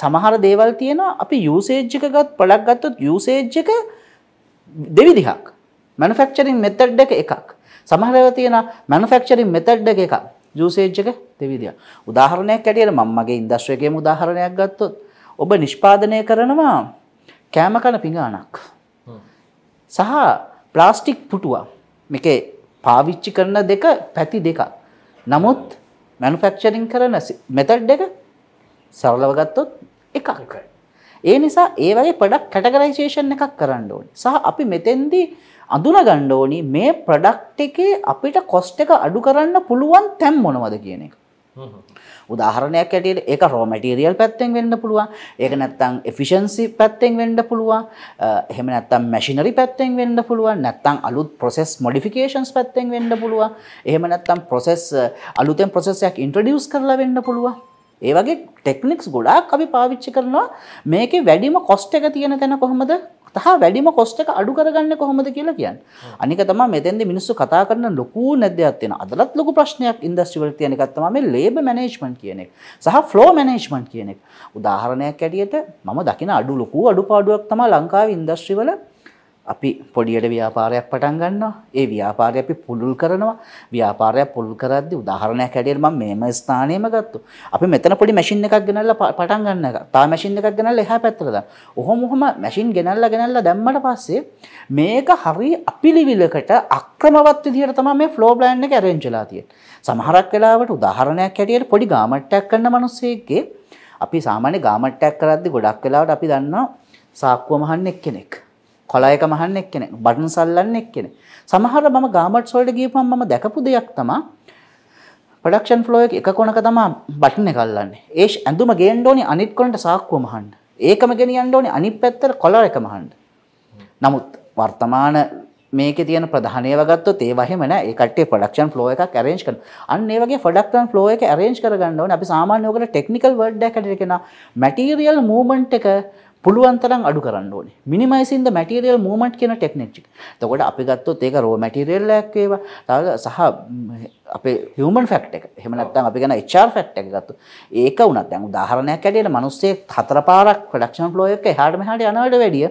සමහර දේවල් තියෙනවා අපි යූසේජ් එකගත් ප්‍රොඩක්ට් ගත්තොත් යූසේජ් එක දෙවිදිහක්. මැනුෆැක්චරින් මෙතඩ් එක එකක්. සමහරව තියෙන මැනුෆැක්චරින් මෙතඩ් එක එකක්. ජූසේජ් එක දෙවිදිහක්. උදාහරණයක් ඇටියට මම මගේ ඉන්ඩස්ට්‍රි එකේම උදාහරණයක් ගත්තොත් ඔබ නිෂ්පාදනය කරනවා කෑම කන පිඟානක්. සහ ප්ලාස්ටික් පුටුවක්. මේකේ පාවිච්චි කරන දෙක පැති දෙකක්. නමුත් මැනුෆැක්චරින් කරන මෙතඩ් එක සරලව ගත්තොත් එකක්. ඒ නිසා ඒ වගේ ප්‍රොඩක්ට් කැටගරයිසේෂන් එකක් කරන්න ඕනේ. සහ අපි මෙතෙන්දී අඳුනගන්න ඕනි මේ ප්‍රොඩක්ට් එකේ අපිට කොස්ට් එක අඩු කරන්න පුළුවන් තැන් මොනවද කියන එක. උදාහරණයක් ඇටියට ඒක රෝ මැටීරියල් පැත්තෙන් වෙන්න පුළුවන්. ඒක නැත්තම් එෆිෂන්සි පැත්තෙන් වෙන්න පුළුවන්. එහෙම නැත්තම් මැෂිනරි පැත්තෙන් වෙන්න පුළුවන්. නැත්තම් අලුත් process modifications පැත්තෙන් වෙන්න පුළුවන්. එහෙම නැත්තම් process අලුතෙන් process එකක් introduce කරලා වෙන්න පුළුවන්. ඒ වගේ ටෙක්නික්ස් ගොඩාක් අපි පාවිච්චි කරනවා මේකේ වැඩිම කොස්ට් එක තියෙන තැන කොහොමද තහ වැඩිම කොස්ට් එක අඩු කරගන්නේ කොහොමද කියලා කියන්නේ. අනික තමයි මෙතෙන්ද මිනිස්සු කතා කරන ලොකු නැද්දයක් තියෙන. අදලත් ලොකු ප්‍රශ්නයක් ඉන්ඩස්ට්‍රි වල තියෙන එකක් තමයි මේ ලේබර් මැනේජ්මන්ට් කියන එක. සහ ෆ්ලෝ මැනේජ්මන්ට් කියන එක. උදාහරණයක් ඇටියට මම දකින අඩු ලොකු අඩුපාඩුවක් තමයි ලංකාවේ ඉන්ඩස්ට්‍රි වල අපි පොඩියට ව්‍යාපාරයක් පටන් ගන්නවා. ඒ ව්‍යාපාරය අපි පුළුල් කරනවා. ව්‍යාපාරය පුළුල් කරද්දී උදාහරණයක් හැටියට මම මේම ස්ථානෙම ගත්තා. අපි මෙතන පොඩි මැෂින් එකක් ගෙනල්ලා පටන් ගන්න එක. තව මැෂින් එකක් ගෙනල්ලා එහා පැත්තට දාන්න. ඔහොම ඔහොම මැෂින් ගෙනල්ලා ගෙනල්ලා දැම්මට පස්සේ මේක හරි අපිලිවිලකට අක්‍රමවත් විදිහට තමයි මේ ෆ්ලෝ ප්ලෑන් එක arrange වෙලා තියෙන්නේ. සමහරක් වෙලාවට උදාහරණයක් හැටියට පොඩි ගාමට් එකක් කරන මිනිස්සෙක්ගේ අපි සාමාන්‍ය ගාමට් එකක් කරද්දී ගොඩක් වෙලාවට අපි දන්නවා සාක්කුව මහන්න එක්කෙනෙක්. කොළයක මහන්න එක්කෙනෙක් බටන් සල්ලන්න එක්කෙනෙක් සමහර මම ගාමට්ස් වලට ගියපම මම දැකපු දෙයක් තමයි ප්‍රොඩක්ෂන් ෆ්ලෝ එක එක කොනක තමයි බටන් එක අල්ලන්නේ ඒ ඇඳුම ගේන්න ඕනේ අනිත් කොනට සාක්කුව මහන්න ඒකම ගෙනියන්න ඕනේ අනිත් පැත්තට කොළ එක මහන්න නමුත් වර්තමාන මේකේ තියෙන ප්‍රධානයව ගත්තොත් ඒ වහේම නෑ ඒ කට්ටිය ප්‍රොඩක්ෂන් ෆ්ලෝ එකක් arrange කරනවා. අන්න ඒ වගේ ප්‍රොඩක්ෂන් ෆ්ලෝ එක arrange කරගන්න ඕනේ. අපි සාමාන්‍ය ඔකට ටෙක්නිකල් වර්ඩ් එකක් හදලා කියනවා. මැටීරියල් මූවමන්ට් එක පුළුවන්තරම් අඩු කරන්න ඕනේ මිනිමයිසින් ද මැටීරියල් මූවමන්ට් කියන ටෙක්නික් එක. එතකොට අපි ගත්තොත් ඒක රෝ මැටීරියල් එකක් වේවා. සහ අපේ හියමන් ෆැක්ට් එක. එහෙම නැත්නම් අපි කියන HR ෆැක්ට් එක ගත්තොත් ඒක උනත් දැන් උදාහරණයක් ඇටියට මිනිස්සේ හතර පාරක් ප්‍රොඩක්ෂන් ෆ්ලෝ එක එහාට මෙහාට යනවට වැඩිය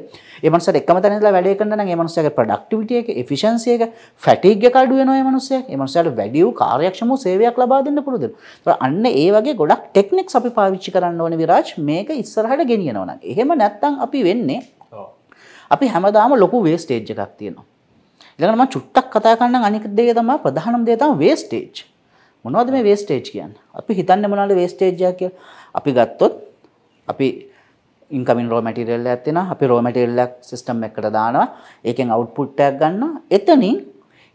ඒ මනුස්සයාට එකම තැන ඉඳලා වැඩේ කරන නම් ඒ මනුස්සයාගේ ප්‍රොඩක්ටිවිටි එක, එෆිෂන්සි එක, ෆැටිග් එක අඩු වෙනවා ඒ මනුස්සයා. ඒ මනුස්සයාට වැඩි වූ කාර්යක්ෂම වූ සේවයක් ලබා දෙන්න පුළුවන්. ඒතර අන්න ඒ වගේ ගොඩක් ටෙක්නික්ස් අපි පාවිච්චි කරන්න ඕනේ විරාජ් මේක ඉස්සරහට ගෙනියනවා නම්. එහෙම නැත්නම් අපි වෙන්නේ අපි හැමදාම ලොකු වේස්ටේජ් එකක් තියෙනවා. ඊළඟට මම චුට්ටක් කතා කරන්න අනික දේ තමයි ප්‍රධානම දේ තමයි වේස්ටේජ්. මොනවද මේ වේස්ටේජ් කියන්නේ? අපි හිතන්නේ මොනවාද වේස්ටේජ් කියලා? අපි ගත්තොත් අපි ඉන්කමින් රෝ මැටිරියල් එකක් තියෙනවා. අපි රෝ මැටිරියල් එකක් සිස්ටම් එකකට දානවා. ඒකෙන් අවුට්පුට් එකක් ගන්නවා. එතනින්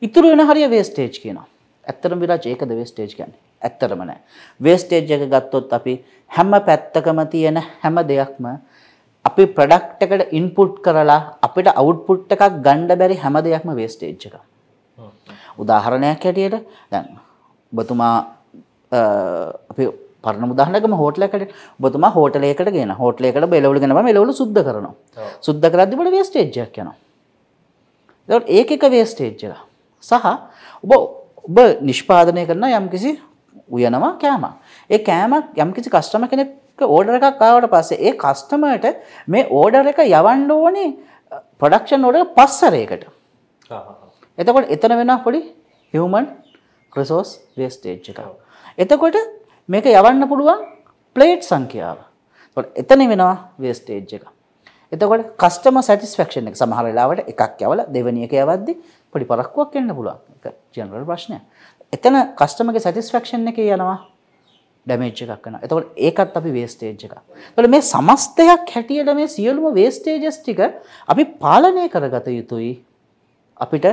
ඉතුරු වෙන හරිය වේස්ටේජ් කියනවා. ඇත්තටම විරාජ් ඒකද වේස්ටේජ් කියන්නේ? ඇත්තටම නෑ. වේස්ටේජ් එක ගත්තොත් අපි හැම පැත්තකම තියෙන හැම දෙයක්ම අපේ ප්‍රඩක්ට් එකට ඉන්පුට් කරලා අපිට අවුට්පුට් එකක් ගන්න බැරි හැම දෙයක්ම වේස්ටේජ් එකක්. උදාහරණයක් හැටියට දැන් ඔබතුමා අපි පරණ උදාහරණයකම හෝටලයකට ඔබතුමා හෝටලයකට ගේන හෝටලයකට බෙලවලු ගෙනම මෙලවලු සුද්ධ කරනවා. සුද්ධ කරද්දි ඔබට වේස්ටේජ් එකක් යනවා. ඒකට ඒක එක වේස්ටේජ් එක. සහ ඔබ ඔබ නිෂ්පාදනය කරන යම්කිසි උයනවා කෑමක්. ඒ කෑමක් යම්කිසි කස්ටමර් කෙනෙක් ඕඩර් එකක් ආවට පස්සේ ඒ කස්ටමර්ට මේ ඕඩර් එක යවන්න ඕනේ ප්‍රොඩක්ෂන් ඕඩර් පස්සරයකට. එතකොට එතන වෙන පොඩි හියුමන් රිසෝස් වේස්ටේජ් එකක්. එතකොට මේක යවන්න පුළුවන් ප්ලේට් සංඛ්‍යාව. එතන වෙනවා වේස්ටේජ් එක. එතකොට කස්ටම සටිස්ෆක්ෂන් එක සමහර වෙලාවට එකක් යවලා දෙවෙනි එක යවද්දි පොඩි පරක්කුවක් එන්න පුළුවන්. ඒක ජෙනරල් ප්‍රශ්නයක්. එතන කස්ටමර්ගේ සටිස්ෆක්ෂන් එකේ යනවා ඩැමේජ් එකක් වෙනවා. එතකොට ඒකත් අපි වේස්ටේජ් එකක්. එතකොට මේ සමස්තයක් හැටියට මේ සියලුම වේස්ටේජස් ටික අපි පාලනය කරගත යුතුයි. අපිට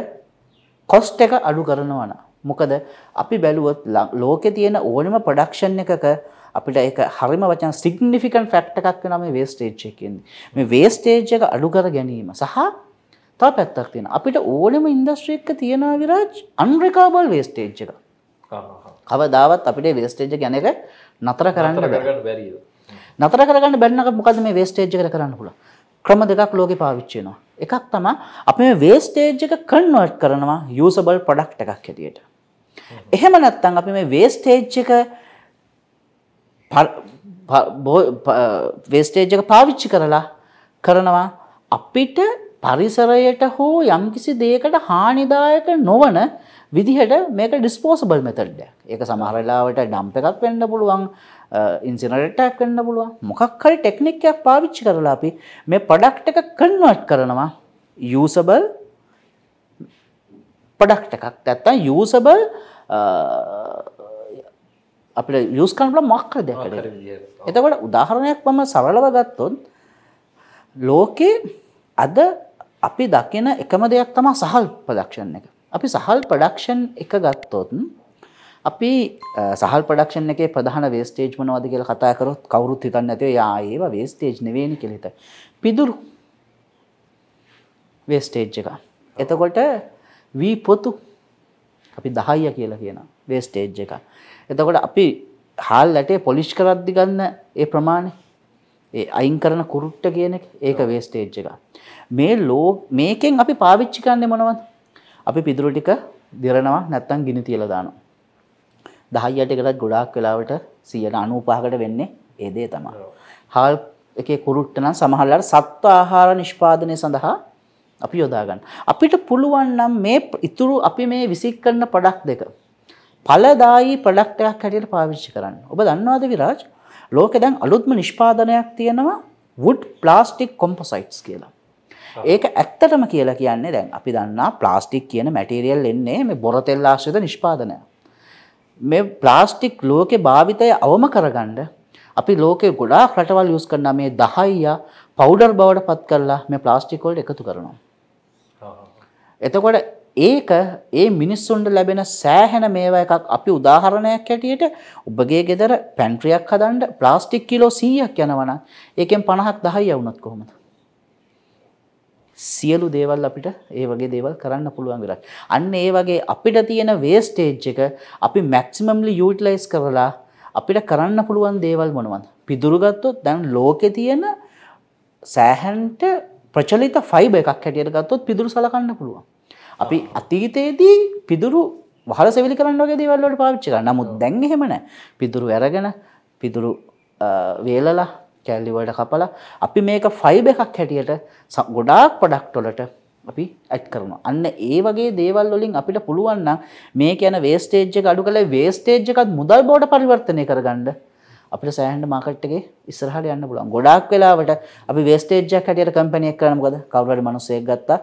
කොස්ට් එක අඩු කරනවා නම්. මොකද අපි බැලුවොත් ලෝකේ තියෙන ඕනම ප්‍රොඩක්ෂන් එකක අපිට ඒක හරිම වචන සිග්නිෆිකන්ට් ෆැක්ටර් එකක් වෙනවා මේ වේස්ටේජ් එක කියන්නේ. මේ වේස්ටේජ් එක අඩු කර ගැනීම සහ තව පැත්තක් තියෙනවා. අපිට ඕනම ඉන්ඩස්ට්‍රි එක තියෙනවා විරාජ් අන්රිකවබල් වේස්ටේජ් එකක්. කවදාවත් අපිට වේස්ටේජ් ගැන එක නතර කරන්න නතර කරගන්න බැන්නක මොකද මේ වේස්ටේජ් එකට කරන්න පුළුවන්. ක්‍රම දෙකක් ලෝකෙ පාවිච්චි වෙනවා. එකක් තමයි අපි මේ වේස්ටේජ් එක කන්වර්ට් කරනවා යූසබල් ප්‍රොඩක්ට් එකක් හැටියට. එහෙම නැත්නම් අපි මේ වේස්ටේජ් එක වේස්ටේජ් එක පාවිච්චි කරලා කරනවා අපිට පරිසරයට හෝ යම්කිසි දෙයකට හානිදායක නොවන විදිහට මේක ඩිස්පෝසබල් මෙතඩ්ඩ ඒක සමහරලාවට ඩම්ප එකක් වෙන්න පුළුවන් ඉන්සිනටටක් වෙන්න පුළුවන් මොකක්හරි ටෙක්නික්කයක් පාවිච්චි කරලා අපි මේ පඩක්ට එක කන්වට කරනවා යසබල් පඩක්ට එකක් ඇත්තා යසබල් අප යස් කන්ල මක්කර දෙකට එතකට උදාහරණයක් මම සරලව ගත්තොත් ලෝකයේ අද අපි දකින එකම දෙයක් තමා සහල් ප්‍රදක්ෂණ එක අපි සහල් ප්‍රඩක්ෂන් එක ගත්තොත් අපි සහල් ප්‍රඩක්ෂන් එකේ ප්‍රධාන වේස්ටේජ් මොනවද කියලා කතා කරොත් කවුරුත් හිතන්නේ නැතිව යා ඒව වේස්ටේජ් නෙවෙයිනි කියලා හිත. පිදුරු වේස්ටේජ් එක. එතකොට වී පොතු අපි 10ය කියලා කියන වේස්ටේජ් එක. එතකොට අපි හාල් ඇටේ පොලිෂ් කරද්දි ගන්න ඒ ප්‍රමාණය ඒ අයින් කරන කුරුට්ට කියන එක ඒක වේස්ටේජ් එක. මේ ලෝ මේකෙන් අපි පාවිච්චි කරන්නේ මොනවද? අපි පිදුරු ටික දිරනවා නැත්තම් ගිනි තියලා දානවා. 10 යට එකටත් ගොඩාක් වෙලාවට 95%කට වෙන්නේ ඒ දේ තමයි. හාල් එකේ කුරුට්ට නම් සමහරවල්ලාට සත්ව ආහාර නිෂ්පාදනය සඳහා අපි යොදා ගන්න. අපිට පුළුවන් නම් මේ ඉතුරු අපි මේ විසික් කරන ප්‍රොඩක්ට් දෙක ඵලදායි ප්‍රොඩක්ට් එකක් හැටියට පාවිච්චි කරන්න. ඔබ දන්නවද විරාජ්? ලෝකෙ දැන් අලුත්ම නිෂ්පාදනයක් තියෙනවා wood plastic composites කියලා. ඒක ඇත්තටම කියලා කියන්නේ දැන් අපි දන්නා ප්ලාස්ටික් කියන මැටීරියල් එන්නේ මේ බොරතෙල් ආශ්‍රිත නිෂ්පාදනය. මේ ප්ලාස්ටික් ලෝකේ භාවිතය අවම කරගන්න අපි ලෝකේ ගොඩාක් රටවල් යූස් කරන මේ 10ය පවුඩර් බවට පත් කරලා මේ ප්ලාස්ටික් වලට එකතු කරනවා. එතකොට ඒක ඒ මිනිස්සුන්ට ලැබෙන සෑහෙන මේවා එකක් අපි උදාහරණයක් හැටියට ඔබගේ ගෙදර පැන්ට්‍රියක් හදන්න ප්ලාස්ටික් කිලෝ 100ක් යනවනම් ඒකෙන් 50ක් 10යි වුණත් කොහොමද? සියලු දේවල් අපිට ඒ වගේ දේවල් කරන්න පුළුවන් විරක්. අන්න ඒ වගේ අපිට තියෙන වේස්ටේජ් එක අපි මැක්සිමම්ලි යුටිලයිස් කරලා අපිට කරන්න පුළුවන් දේවල් මොනවද? පිදුරු ගත්තොත් දැන් ලෝකේ තියෙන සෑහන්ට ප්‍රචලිත ෆයිබ එකක් හැටියට ගත්තොත් පිදුරු සලකන්න පුළුවන්. අපි අතීතයේදී පිදුරු වහල සෙවිලි කරන්න වගේ දේවල් වලට පාවිච්චි කරනවා. නමුත් දැන් එහෙම නැහැ. පිදුරු අරගෙන පිදුරු වේලලා කැල්ලි වලට කපලා අපි මේක ෆයිබර් එකක් හැටියට ගොඩාක් ප්‍රොඩක්ට් වලට අපි ඇඩ් කරනවා. අන්න ඒ වගේ දේවල් වලින් අපිට පුළුවන් නම් මේ කියන වේස්ටේජ් එක අඩු කරලා වේස්ටේජ් එකත් මුදල් බවට පරිවර්තනය කරගන්න අපිට සෑහෙන මාකට් එකේ ඉස්සරහට යන්න පුළුවන්. ගොඩාක් වෙලාවට අපි වේස්ටේජ් එකක් හැටියට කම්පැනි එක කරන්නේ මොකද? කවුරු හරි මිනිස්සෙක් ගත්තා.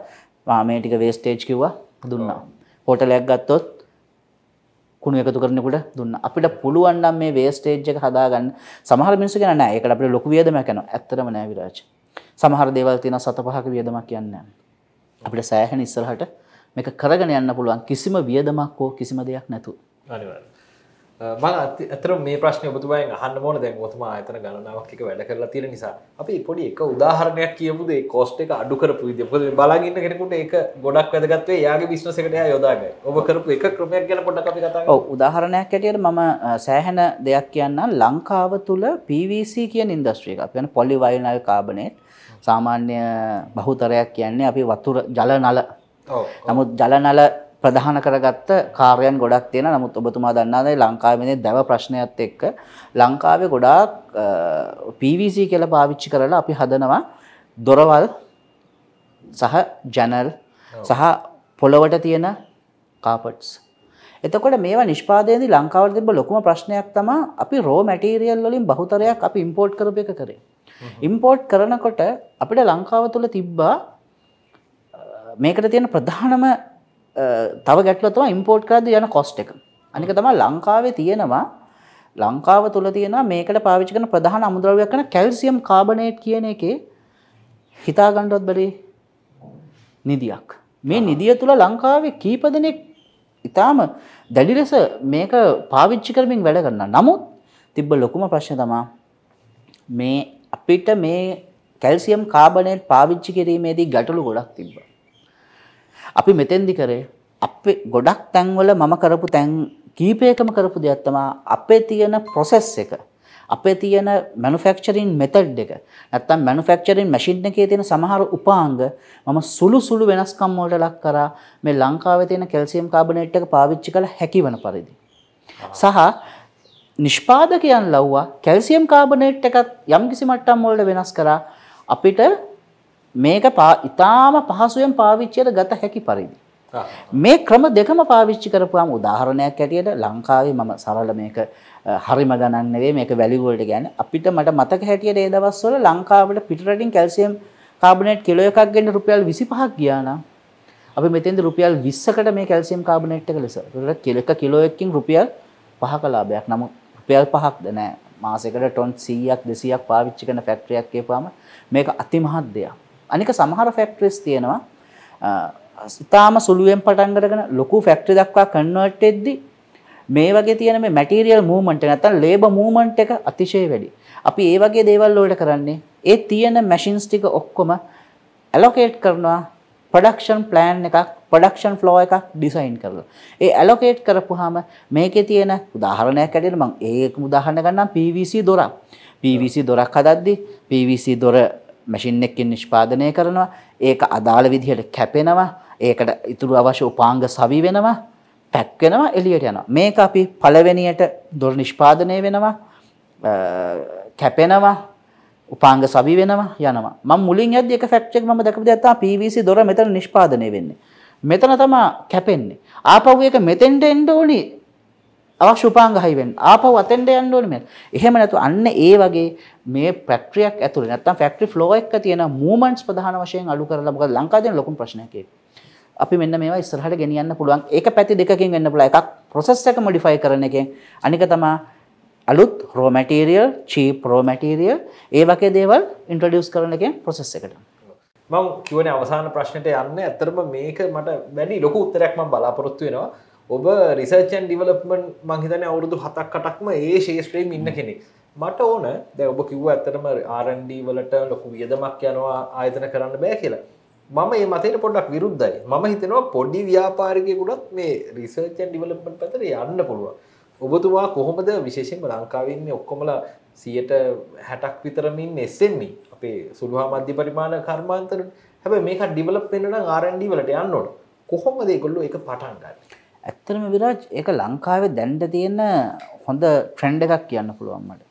මා මේ ටික වේස්ටේජ් කිව්වා දුන්නා. හෝටලයක් ගත්තොත් කුණු එකතු කරනකොට දුන්නා. අපිට පුළුවන් නම් මේ වේස්ටේජ් එක හදාගන්න. සමහර මිනිස්සු කියන නෑ. ඒකට අපිට ලොකු වියදමක් යනවා. ඇත්තටම නෑ විරාජ්. සමහර දේවල් තියෙනවා සත පහක වියදමක් යන්නේ නෑ. අපිට සෑහෙන ඉස්සරහට මේක කරගෙන යන්න පුළුවන් කිසිම වියදමක් හෝ කිසිම දෙයක් නැතුව. අනිවාර්යයෙන්. මං අතර මේ ප්‍රශ්නය ඔබතුමයි අහන්න මෝන දැන් ඔතුමා අතන ගණනාවක් එක වැඩ කරලා තියෙන නිසා අපි පොඩි එක උදාහරණයක් කියමුදේ කෝස්ට එක අඩු කරපු විදිය පොද බලාගන්න කෙනෙකුට ඒක ගොඩක් වැදගත්වේ යාගේ බිස්නස එකට යොදාග ඔබ කරපු එක ක්‍රමයක් ගැන පොඩක් අපි කතා උදාහරණයක් ඇටියට මම සෑහෙන දෙයක් කියන්න ලංකාව තුළ පVC කියන ඉන්දස්ට්‍රිය එක අපන පොලිවයිනල් කාබනේට් සාමාන්‍ය බහුතරයක් කියන්නේ අපි වතුර ජල නල නමුත් ජලනල ප්‍රධාන කරගත්ත කාර්යයන් ගොඩක් තියෙනවා. නමුත් ඔබතුමා දන්නානේ ලංකාවේ මේ දැව ප්‍රශ්නයත් එක්ක ලංකාවේ ගොඩාක් PVC කියලා පාවිච්චි කරලා අපි හදනවා දොරවල් සහ ජනල් සහ පොළවට තියෙන කාපට්ස්. එතකොට මේවා නිෂ්පාදනයේදී ලංකාවට තිබ්බ ලොකුම ප්‍රශ්නයක් තමයි අපි රෝ මැටීරියල් වලින් බහුතරයක් අපි ඉම්පෝට් කරපු එක කරේ. ඉම්පෝට් කරනකොට අපිට ලංකාව තුල තිබ්බා මේකට තියෙන ප්‍රධානම තව ගැටල තම ඉම්පෝට් කරද යන කොස්ට එක අනික තම ලංකාවේ තියෙනවා ලංකාව තුළ තියෙන මේකට පාවිච්චි කරන ප්‍රධාන අමුද්‍රව්‍යයක් කරන කැල්සියම් කාබනේට් කියන එකේ හිතාගණ්ඩොත් බැරි නිදියක්. මේ නිදිය තුළ ලංකාවේ කීපදනෙක් ඉතාම දැඩි ලෙස මේක පාවිච්චි කරමින් වැඩ කරන්න. නමුත් තිබ්බ ලොකුම ප්‍රශ්න තමා මේ අපිට මේ කැල්සියම් කාබනේට් පාවිච්චි කිරීමේදී ගැටලු ගොඩක් තිබ්බා. අපි මෙතෙන්දි කරේ අපේ ගොඩක් තැන්වල මම කරපු තැන් කීපයකම කරපු දෙයක් තමයි අපේ තියෙන process එක අපේ තියෙන manufacturing method එක නැත්තම් manufacturing machine එකේ තියෙන සමහර උපාංග මම සුළු සුළු වෙනස්කම් වලට ලක් කරා මේ ලංකාවේ තියෙන කැල්සියම් කාබනේට් එක පාවිච්චි කළ හැකි වෙන පරිදි සහ නිෂ්පාදකයන් ලව්වා කැල්සියම් කාබනේට් එකත් යම්කිසි මට්ටම් වලට වෙනස් කරා අපිට මේක ඉතාම පහසුවෙන් පාවිච්චයට ගත හැකි පරිදි. මේ ක්‍රම දෙකම පාවිච්චි කරපුවාම උදාහරණයක් ඇටියට ලංකාවේ මම සරල මේක හරිම ගණන් නෙවෙයි මේක වැලියු වලට කියන්නේ අපිට මට මතක හැටියට ඒ දවස්වල ලංකාවට පිටරටින් කැල්සියම් කාබනේට් කිලෝ එකක් ගෙන්න රුපියල් 25ක් ගියා නම් අපි මෙතෙන්ද රුපියල් 20කට මේ කැල්සියම් කාබනේට් එක ලෙස එක කිලෝ එකකින් රුපියල් 5ක ලාභයක් නමුත් රුපියල් 5ක්ද නෑ මාසෙකට ටොන් 100ක් 200ක් පාවිච්චි කරන ෆැක්ටරියක් කියපුවාම මේක අතිමහත් දෙයක්. අනික සමහර ෆැක්ටරිස් තියෙනවා ඉතාම සුළුවෙන් පටන් අරගෙන ලොකු ෆැක්ටරි දක්වා කන්වර්ට් වෙද්දී මේ වගේ තියෙන මේ මැටීරියල් මූව්මන්ට් එක නැත්තම් ලේබර් මූව්මන්ට් එක අතිශය වැඩි. අපි ඒ වගේ දේවල් වලට කරන්නේ ඒ තියෙන මැෂින්ස් ටික ඔක්කොම ඇලොකේට් කරනවා ප්‍රොඩක්ෂන් ප්ලෑන් එකක් ප්‍රොඩක්ෂන් ෆ්ලෝ එකක් ඩිසයින් කරලා. ඒ ඇලොකේට් කරපුවාම මේකේ තියෙන උදාහරණයක් ඇරෙන්න මම ඒකම උදාහරණ ගන්නම් PVC දොරක්. PVC දොරක් හදද්දී PVC දොර මැෂින් එකකින් නිෂ්පාදනය කරනවා. ඒක අදාළ විදිහට කැපෙනවා. ඒකට ඉතුරු අවශ්‍ය උපාංග සවි වෙනවා. පැක් වෙනවා එළියට යනවා. මේක අපි පළවෙනියට දොර නිෂ්පාදනය වෙනවා. කැපෙනවා. උපාංග සවි වෙනවා යනවා. මම මුලින් යද්දි එක ෆැක්ට් එක මම දැකපු දෙයක් තමයි PVC දොර මෙතන නිෂ්පාදනය වෙන්නේ. මෙතන තමයි කැපෙන්නේ. ආපහු එක මෙතෙන්ට එන්න ඕනේ අවශ්‍යපාංග හයි වෙන්න. ආපහු අතෙන්ට යන්න ඕනේ මෙන්න. එහෙම නැතු අන්න ඒ වගේ මේ ෆැක්ටරියක් ඇතුලේ නැත්තම් ෆැක්ටරි ෆ්ලෝ එක තියෙන මූවමන්ට්ස් ප්‍රධාන වශයෙන් අඩු කරලා මොකද ලංකාවේ ලොකුම ප්‍රශ්නයක් ඒක. අපි මෙන්න මේවා ඉස්සරහට ගෙනියන්න පුළුවන්. ඒක පැති දෙකකින් වෙන්න පුළුවන්. එකක් process එක modify කරන එකෙන්. අනික තමයි අලුත් raw material, cheap raw material ඒ වගේ දේවල් introduce කරන එකෙන් process එකට. මම කියවනේ අවසාන ප්‍රශ්නෙට යන්න. ඇත්තටම මේක මට වැඩි ලොකු උත්තරයක් මම බලාපොරොත්තු වෙනවා. ඔබ රිසර්චන් ඩිවලප්මන් මහිතන අවුරුදු හතක් කටක්ම ඒ ශේෂත්‍රයම ඉන්න කෙනෙක් මට ඕන දැ ඔබ කිව්ව ඇතරම ආරන්ඩී වලට ලොකු වියදමක් යනවා ආයතන කරන්න බෑ කියලා මම ඒ මතයට පොඩක් විරුද්ධයි මම හිතනවා පොඩි ව්‍යාපාරිකයකුටත් මේ රිසර්චන් ඩිවලප්මන් පැතර යන්න පුළුව ඔබතුවා කොහොමද විශේෂෙන්ම ලංකාවන්නේ ඔක්කොමල සියට හැටක් විතරමින් එස්සෙන්නේ e? අපේ සුළුහා මධ්‍ය පරිමාණ කර්මාන්තර හැබ මේක ඩිවලප් වෙන ආරන්ඩී වලට යන්නොට කොහොමද ගොල්ලු එක පටන්ගන්න ඇත්තටම විරාජ් ඒක ලංකාවේ දැන්න තියෙන හොඳ ට්‍රෙන්ඩ් එකක් කියන්න පුළුවන් මට.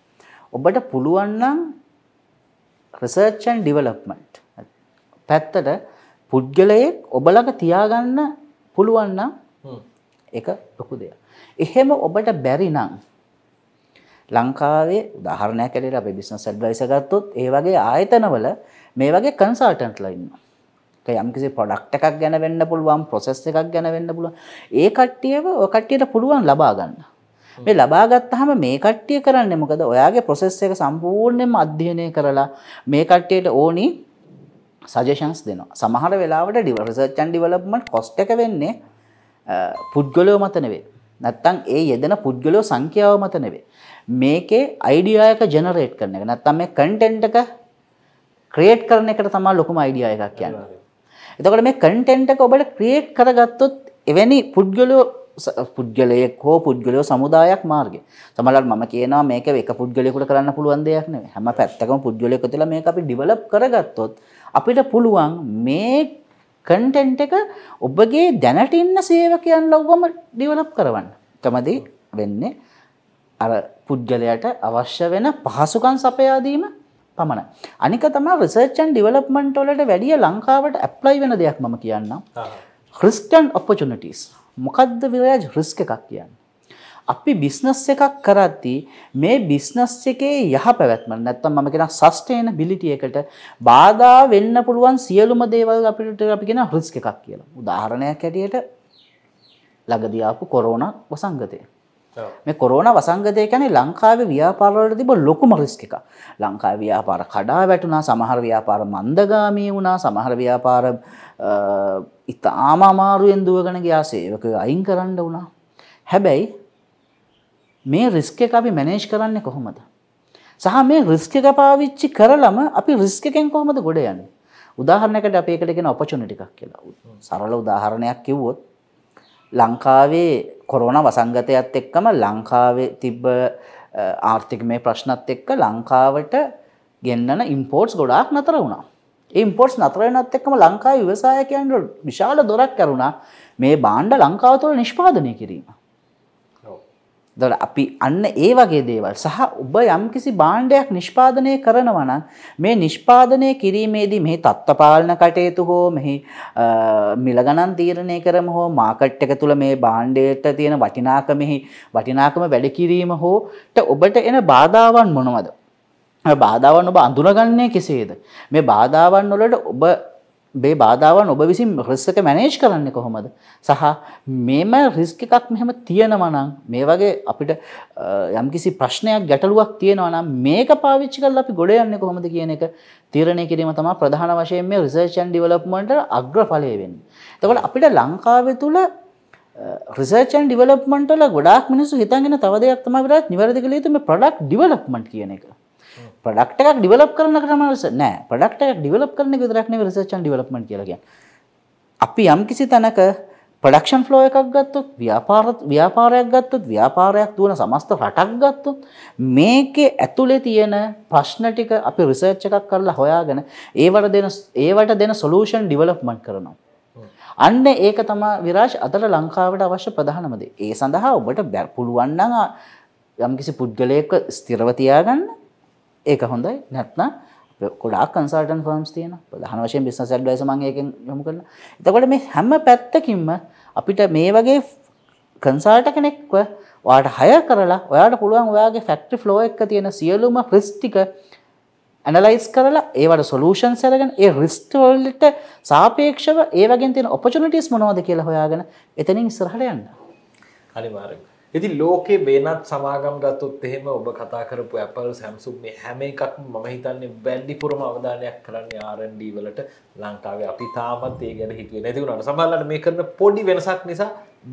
ඔබට පුළුවන් නම් රිසර්ච් ඇන්ඩ් ඩිවෙලොප්මන්ට් පැත්තට පුද්ගලයෙක් ඔබ ළඟ තියාගන්න පුළුවන් නම් ඒක ලොකු දෙයක්. එහෙම ඔබට බැරි නම් ලංකාවේ උදාහරණයක් ඇරෙලා අපේ බිස්නස් ඇඩ්වයිසර් ගත්තොත් ඒ වගේ ආයතනවල මේ වගේ කන්සල්ටන්ට්ලා ඉන්නවා. ඒක යම්කිසි ප්‍රොඩක්ට් එකක් ගැන වෙන්න පුළුවන්, process එකක් ගැන වෙන්න පුළුවන්. ඒ කට්ටියව ඔය කට්ටියට පුළුවන් ලබා ගන්න. මේ ලබා ගත්තාම මේ කට්ටිය කරන්නේ මොකද? ඔයාගේ process එක සම්පූර්ණයෙන්ම අධ්‍යයනය කරලා මේ කට්ටියට ඕනි සජෙෂන්ස් දෙනවා. සමහර වෙලාවට රිසර්ච් ඇන්ඩ් ඩෙවලොප්මන්ට් කොස්ට් එක වෙන්නේ පුද්ගලයෝ මත නෙවෙයි. නැත්තම් ඒ යෙදෙන පුද්ගලයෝ සංඛ්‍යාව මත නෙවෙයි. මේකේ අයිඩියා එක ජෙනරේට් කරන එක. නැත්තම් මේ කන්ටෙන්ට් එක ක්‍රියේට් කරන එකට තමයි ලොකුම අයිඩියා එකක් කියන්නේ. එතකොට මේ කන්ටෙන්ට් එක ඔබට ක්‍රියේට් කරගත්තොත් එවැනි පුද්ගලයෝ පුද්ගලයෙක් හෝ පුද්ගලයෝ සමුදායක් මාර්ගය. සමහරවිට මම කියනවා මේක එක පුද්ගලයෙකුට කරන්න පුළුවන් දෙයක් නෙවෙයි. හැම පැත්තකම පුද්ගලයෙකු තියලා මේක අපි ඩිවලොප් කරගත්තොත් අපිට පුළුවන් මේ කන්ටෙන්ට් එක ඔබගේ දැනට ඉන්න සේවකයන් ලොවම ඩිවලොප් කරවන්න. කමදී වෙන්නේ අර පුද්ගලයාට අවශ්‍ය වෙන පහසුකම් සපයා දීම පමණ. අනික තමා රිසර්චන් ඩිවලප්මන්ට් වලට වැඩිය ලංකාවට ඇප්ලයි වෙන දෙයක් මම කියන්න. ක්‍රිස්ටන් ඔපචනටස් මොකක්ද විරයාජ් රිස්ක එකක් කියන්න. අපි බිස්නස් එකක් කරත්ති මේ බිස්නස් එකේ යහ පැවැත්ම නැත්තම් මම කෙන සස්ටේන බිලිටිය එකට බාධා වෙන්න පුළුවන් සියලුම දේවල් අපිට අපිගෙන හෘස්ක එකක් කියලා උදාහරණයක් හැටියට ලගදියාපු කොරෝණ වසංගතය. මේ කොරෝන වසංගතය කියන්නේ ලංකාවේ ව්‍යාපාරවල තිබ්බ ලොකුම රිස්ක් එකක්. ලංකාවේ ව්‍යාපාර කඩා වැටුණා, සමහර ව්‍යාපාර මන්දගාමී වුණා, සමහර ව්‍යාපාර ඉතාම අමාරුවෙන් දුවගෙන ගියා, සේවකයෝ අයින් කරන්න වුණා. හැබැයි මේ රිස්ක් එක අපි මැනේජ් කරන්නේ කොහොමද? සහ මේ රිස්ක් එක පාවිච්චි කරලම අපි රිස්ක් එකෙන් කොහොමද ගොඩ යන්නේ? උදාහරණයකට අපි එකට කියන ඔපචුනිටි එකක් කියලා. සරල උදාහරණයක් කිව්වොත් ලංකාවේ කොරෝනා වසංගතයත් එක්කම ලංකාවේ තිබ්බ ආර්ථිකමය ප්‍රශ්නත් එක්ක ලංකාවට ගෙන්නන ඉම්පෝර්ට්ස් ගොඩාක් නතර වුණා. ඒ ඉම්පෝර්ට්ස් නතර වෙනත් එක්කම ලංකාවේ ව්‍යවසායකයන්ට විශාල දොරක් කරුණා මේ භාණ්ඩ ලංකාව තුළ නිෂ්පාදනය කිරීම. දොට අපි අන්න ඒ වගේ දේවල් සහ ඔබ යම් කිසි බාණ්ඩයක් නිෂ්පාදනය කරනවන මේ නිෂ්පාදනය කිරීමේදී මෙහි තත්ත්වපාලන කටයුතු හෝ මෙහි මිලගණන් තීරණය කරම හෝ මාකට් එක තුළ මේ බාණ්ඩයට තියෙන වටිනාකමෙහි වටිනාකම වැඩකිරීම හෝට ඔබට එන බාධාවන් මොනවද. බාධාවන් ඔබ අඳුනගන්නේ කෙසේද. මේ බාධාවන් වලට ඔබ බේ බාධාවන් ඔබ විසින් රිස්සක මැනේජ් කරන්න කොහොමද සහ මෙම රිස්ක එකක් මෙහෙම තියෙනවනම් මේ වගේ අපිට යම්කිසි ප්‍රශ්නයක් ගැටලුවක් තියෙනවනම් මේක පාවිච්චි කරලා අපි ගොඩ යන්නේ කොහොමද කියන එක තීරණය කිරීම තමයි ප්‍රධාන වශයෙන් මේ රිසර්ච් ඇන්ඩ් ඩිවලොප්මන්ට් අග්‍රඵලය වෙන්නේ. එතකොට අපිට ලංකාවේ තුල රිසර්චන් ඩිවලොප්මන්ට්ල ගොඩක් මිනිස්සු හිතගෙන තව දෙයක් තමයි විරත් නිවැරදි කළ යුතු මේ ප්‍රොඩක්ට් ඩිවලොප්මන්ට් කියන එක. ප්‍රඩක්ට එකක් ඩිවලප් කරනකට තමයි නෑ ප්‍රඩක්ට එකක් ඩිවලප් කරන එක විතරක් නෙවෙයි රිසර්ච් ඇන්ඩ් ඩිවලොප්මන්ට් කියලා කියන්නේ. අපි යම් කිසි තැනක ප්‍රොඩක්ෂන් ෆ්ලෝ එකක් ගත්තොත් ව්‍යාපාර ව්‍යාපාරයක් ගත්තොත් ව්‍යාපාරයක් දුවන සමස්ත රටක් ගත්තොත් මේකේ ඇතුලේ තියෙන ප්‍රශ්න ටික අපි රිසර්ච් එකක් කරලා හොයාගෙන ඒවට දෙන ඒවට දෙන සොලියුෂන් ඩිවලොප්මන්ට් කරනවා. අන්න ඒක තමයි විරාජ් අතට ලංකාවට අවශ්‍ය ප්‍රධානම දේ. ඒ සඳහා ඔබට පුළුවන් නම් යම්කිසි පුද්ගලයෙක්ව ස්ථිරව තියාගන්න ඒක හොඳයි නැත්නම් ගොඩා කන්සල්ටන් ෆර්ම්ස් තියෙන ප්‍රධාන වශයෙන් බිස්නස් ඇඩ්වයිස් මම ඒකෙන් යොමු කරනවා. එතකොට මේ හැම පැත්තකින්ම අපිට මේ වගේ කන්සල්ට කෙනෙක්ව ඔයාලට හයර් කරලා ඔයාලට පුළුවන් ඔයාගේ ෆැක්ටරි ෆ්ලෝ එක තියෙන සියලුම රිස්ක් ටික ඇනලයිස් කරලා ඒවට සොලියුෂන්ස් අරගෙන ඒ රිස්ක් වලට සාපේක්ෂව ඒ වගේ තියෙන ඔපචුනිටිස් මොනවද කියලා හොයාගෙන එතනින් ඉස්සරහට යන්න. හරි මාර්ගය. ඇති ලෝකේ වෙනත් සමාගම් ගත්තොත් එහෙම ඔබ කතා කරපු ඇපල් සැම්සුම් මේ හැම එකක් මම හිතන්නේ වැඩිපුරම අවධානයක් කරන්නේ ආරන්ඩී වලට ලංකාවේ අපි තාමත් ඒ ගැන හිතුවේ නැති වුණාට සමහරවිට මේ කරන පොඩි වෙනසක් නිසා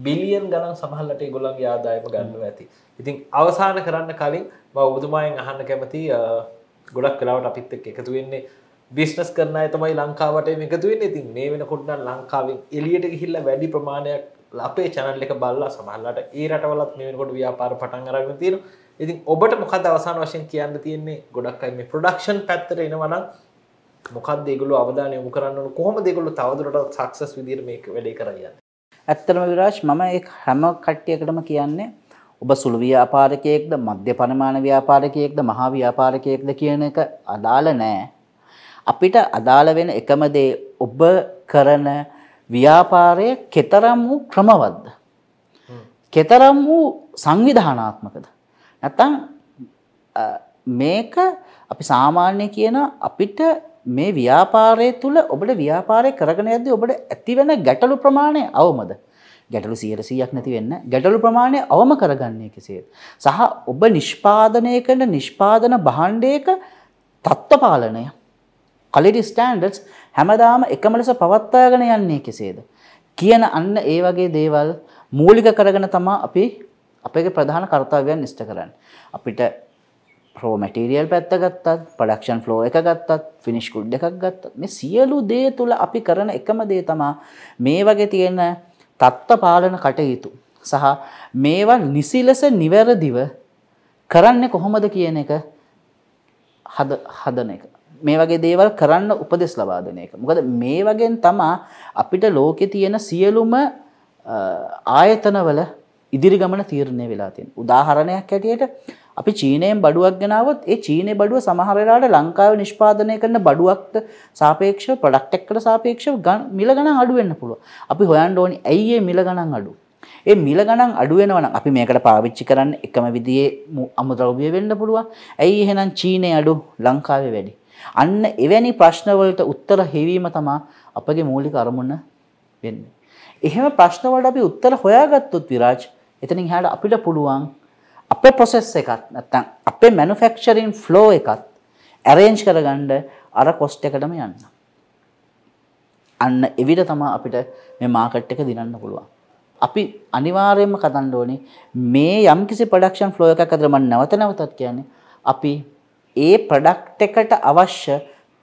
බිලියන් ගණන් සමහරවිට ඒගොල්ලන්ගේ ආදායම ගන්නවා ඇති. ඉතින් අවසාන කරන්න කලින් මම ඔබතුමායන් අහන්න කැමතියි ගොඩක් වෙලාවට අපිත් එක්ක එකතු වෙන්නේ බිස්නස් කරන තමයි ලංකාවට එකතුවෙන් ඉතින් මේ වෙනකොටන ලංකාවෙන් එලියට ගිහිල්ල වැඩි ප්‍රමාණයක් අපේ චැනල් එක බල්ලා සමහල්ලට ඒ රටවලත් මේකොට ව්‍යාපාර පටන් අරගෙන තියෙන ඉතින් ඔබට මොකද අවසාන වශයෙන් කියන්න තියෙන්නේ ගොඩක් අයි මේ ප්‍රඩක්ෂන් පැත්තර එනවනම් මොකක් දෙගුලු අවධානය යොමු කරන්න කොහොම දෙගොලු තවදුරට සක්සස් විදිර මේක වැඩේ කරන්න ඇත්තම විරාශ් මම ඒ හැම කට්ටියකටම කියන්නේ ඔබ සුළු ව්‍යාපාරකයෙක්ද මධ්‍ය පනමාන ව්‍යාපාරකයෙක්ද මහා ව්‍යාපාරකයෙක්ද කියන එක අදාළ නෑ. අපිට අදාළ වෙන එකම දේ ඔබ කරන ව්‍යාපාරය කෙතරම් වූ ක්‍රමවද්ද. කෙතරම් වූ සංවිධානාත්මකද. නැත්තං මේක අපි සාමාන්‍ය කියන අපිට මේ ව්‍යාපාරය තුළ ඔබට ව්‍යාපාරය කරගෙන ඇද ඔබට ඇතිවෙන ගැටලු ප්‍රමාණය අවමද. ගැටලු සියර සීයක් නැති වෙන්න ගැටලු ප්‍රමාණය අවම කරගන්නේ කෙසේද. සහ ඔබ නිෂ්පාදනයකට නිෂ්පාදන බහණ්ඩයක තත්ත්ව පාලනය කලිඩි ස්ටන්ඩස් හැමදාම එකම ලෙස පවත්වාගෙන යන්නේ කෙසේද කියන අන්න ඒ වගේ දේවල් මූලික කරගෙන තමා අපි අපේ ප්‍රධාන කර්තව්‍යයන් ඉෂ්ට කරන්න. අපිට ප්‍රෝ මැටීරියල් පැත්ත ගත්තත් ප්‍රඩක්ෂන් ෆ්ලෝ එක ගත්තත් ෆිනිෂ් කුඩ් එකක් ගත්තත් මේ සියලු දේ තුළ අපි කරන එකම දේ තමා මේ වගේ තියෙන තත්ත්ව පාලන කටයුතු සහ මේවා නිසි ලෙස නිවැරදිව කරන්නේ කොහොමද කියන එක හද හදන එක මේ වගේ දේවල් කරන්න උපදෙස් ලබා දෙන එක. මොකද මේ වගෙන් තමා අපිට ලෝකෙ තියෙන සියලුම ආයතනවල ඉදිරි ගමන තීරණය වෙලා තියෙන. උදාහරණයක් ඇටියට අපි චීනයෙන් බඩුවක් ගෙනාවොත් ඒ චීනේ බඩුව සමහර වෙලාවට ලංකාවේ නිෂ්පාදනය කරන බඩුවක්ට සාපේක්ෂව ප්‍රොඩක්ට් එකට සාපේක්ෂව මිල ගණන් අඩු වෙන්න පුළුවන්. අපි හොයන්න ඕනි ඇයි ඒ මිල ගණන් අඩු? ඒ මිල ගණන් අඩු වෙනවා නම් අපි මේකට පාවිච්චි කරන්න එකම විදිහේ අමුද්‍රව්‍ය වෙන්න පුළුවන්. ඇයි එහෙනම් චීනේ අඩු ලංකාවේ වැඩි? අන්න එවැනි ප්‍රශ්නවලට උත්තර හෙවීම තමා අපගේ මූලික අරමුණ වෙන්න. එහෙම ප්‍රශ්නවලට අපි උත්තර හොයාගත්තොත් විරාජ් එතනින් හැට අපිට පුළුවන් අපේ පොසෙස් එකත් නැත්තම් අපේ මැනුෆැක්චරින් ෆ්ලෝ එකත් ඇරේන්ජ් කරගන්න අර කොස්ට් එකටම යන්න. අන්න එවිට තමා අපිට මේ මාකට් එක දිනන්න පුළුවන්. අපි අනිවාර්යයෙන්ම කතන්න ඕනේ මේ යම්කිසි ප්‍රොඩක්ෂන් ෆ්ලෝ එකක් අතර මම නැවත නැවතත් කියන්නේ අපි ඒ ප්‍රොඩක්ට් එකට අවශ්‍ය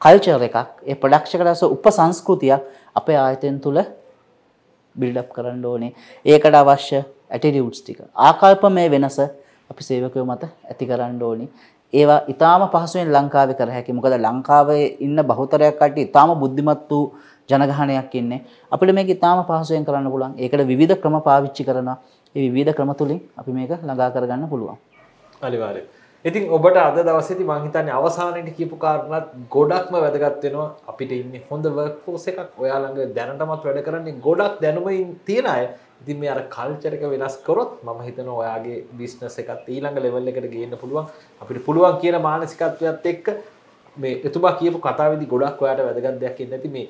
කල්චර් එකක් ඒ ප්‍රොඩක්ට් එකට අවශ්‍ය උපසංස්කෘතියක් අපේ ආයතන තුල බිල්ඩ් අප් කරන්න ඕනේ. ඒකට අවශ්‍ය ඇටිටියුඩ්ස් ටික. ආකල්පමය වෙනස අපි සේවකයෝ මත ඇති කරන්න ඕනේ. ඒවා ඊටාම පහසුවෙන් ලංකාවේ කර හැකියි. මොකද ලංකාවේ ඉන්න බහුතරයක් කට්ටිය ඊටාම බුද්ධිමත් වූ ජනගහනයක් ඉන්නේ. අපිට මේක ඊටාම පහසුවෙන් කරන්න පුළුවන්. ඒකට විවිධ ක්‍රම පාවිච්චි කරනවා. ඒ විවිධ ක්‍රම තුලින් අපි මේක ළඟා කරගන්න පුළුවන්. අනිවාර්යයෙන් ඉතින් ඔබට අද දවසේදී මං හිතන්නේ අවසානයේදී කියපු කාරණාත් ගොඩක්ම වැදගත් වෙනවා අපිට ඉන්නේ හොඳ work force එකක් ඔයා ළඟ දැනටමත් වැඩ කරන්නේ ගොඩක් දැනුමින් තියෙන අය ඉතින් මේ අර කල්චර් එක වෙනස් කරොත් මම හිතනවා ඔයාගේ බිස්නස් එකත් ඊළඟ ලෙවල් එකට ගේන්න පුළුවන් අපිට පුළුවන් කියන මානසිකත්වයත් එක්ක මේ එතුමා කියපු කතාවේදී ගොඩක් ඔයාට වැදගත් දෙයක් ඉන්නේ නැති මේ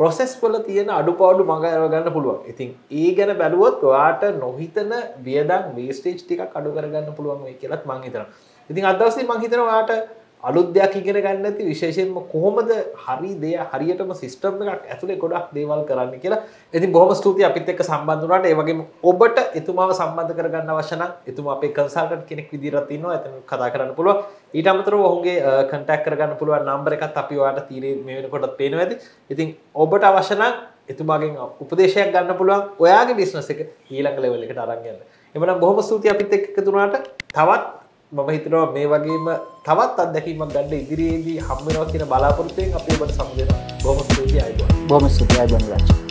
ප්‍රොසෙස් වල තියෙන අඩුපාඩු මඟ අරව ගන්න පුළුවන්. ඉතින් ඒ ගැන බැලුවොත් ඔයාට නොහිතන වියදම් වේස්ටේජ් ටිකක් අඩු කරගන්න පුළුවන් වෙයි කියලාත් මම හිතනවා. ඉතින් අදවසේ මං හිතන වාට අලුත් දෙයක් ඉගෙන ගන්න ඇති විශේෂයෙන්ම කොහොමද හරි දෙය හරියටම සිස්ටම් එකක් ඇතුලේ ගොඩක් දේවල් කරන්න කියලා. ඉතින් බොහොම ස්තුතියි අපිත් එක්ක සම්බන්ධ වුණාට. ඒ වගේම ඔබට එතුමාව සම්බන්ධ කරගන්න අවශ්‍ය නම් එතුමා අපේ කන්සල්ටන්ට් කෙනෙක් විදිහට ඉන්නවා. එතන කතා කරන්න පුළුවන්. ඊට අමතරව ඔහුගේ කන්ටැක්ට් කරගන්න පුළුවන් නම්බර එකත් අපි ඔයාලට තීරේ මේ වෙනකොටත් පේනවා ඇති. ඉතින් ඔබට අවශ්‍ය නම් එතුමාගෙන් උපදේශයක් ගන්න පුළුවන්. ඔයාගේ බිස්නස් එක ඊළඟ ලෙවල් එකට අරන් යන්න. එමනම් බොහොම ස්තුතියි අපිත් එක්ක එකතු වුණාට. තවත් මම හිතනවා මේ වගේම තවත් අත්දැකීමක් ගන්න ඉදිරියේදී හම්බෙනවා කියන බලාපොරොත්තුවෙන් අපේ ඔබට සමුදෙනවා බොහොම ස්තුතියි අයිබෝන් බොහොම ස්තුතියි අයිබෝන් රාජා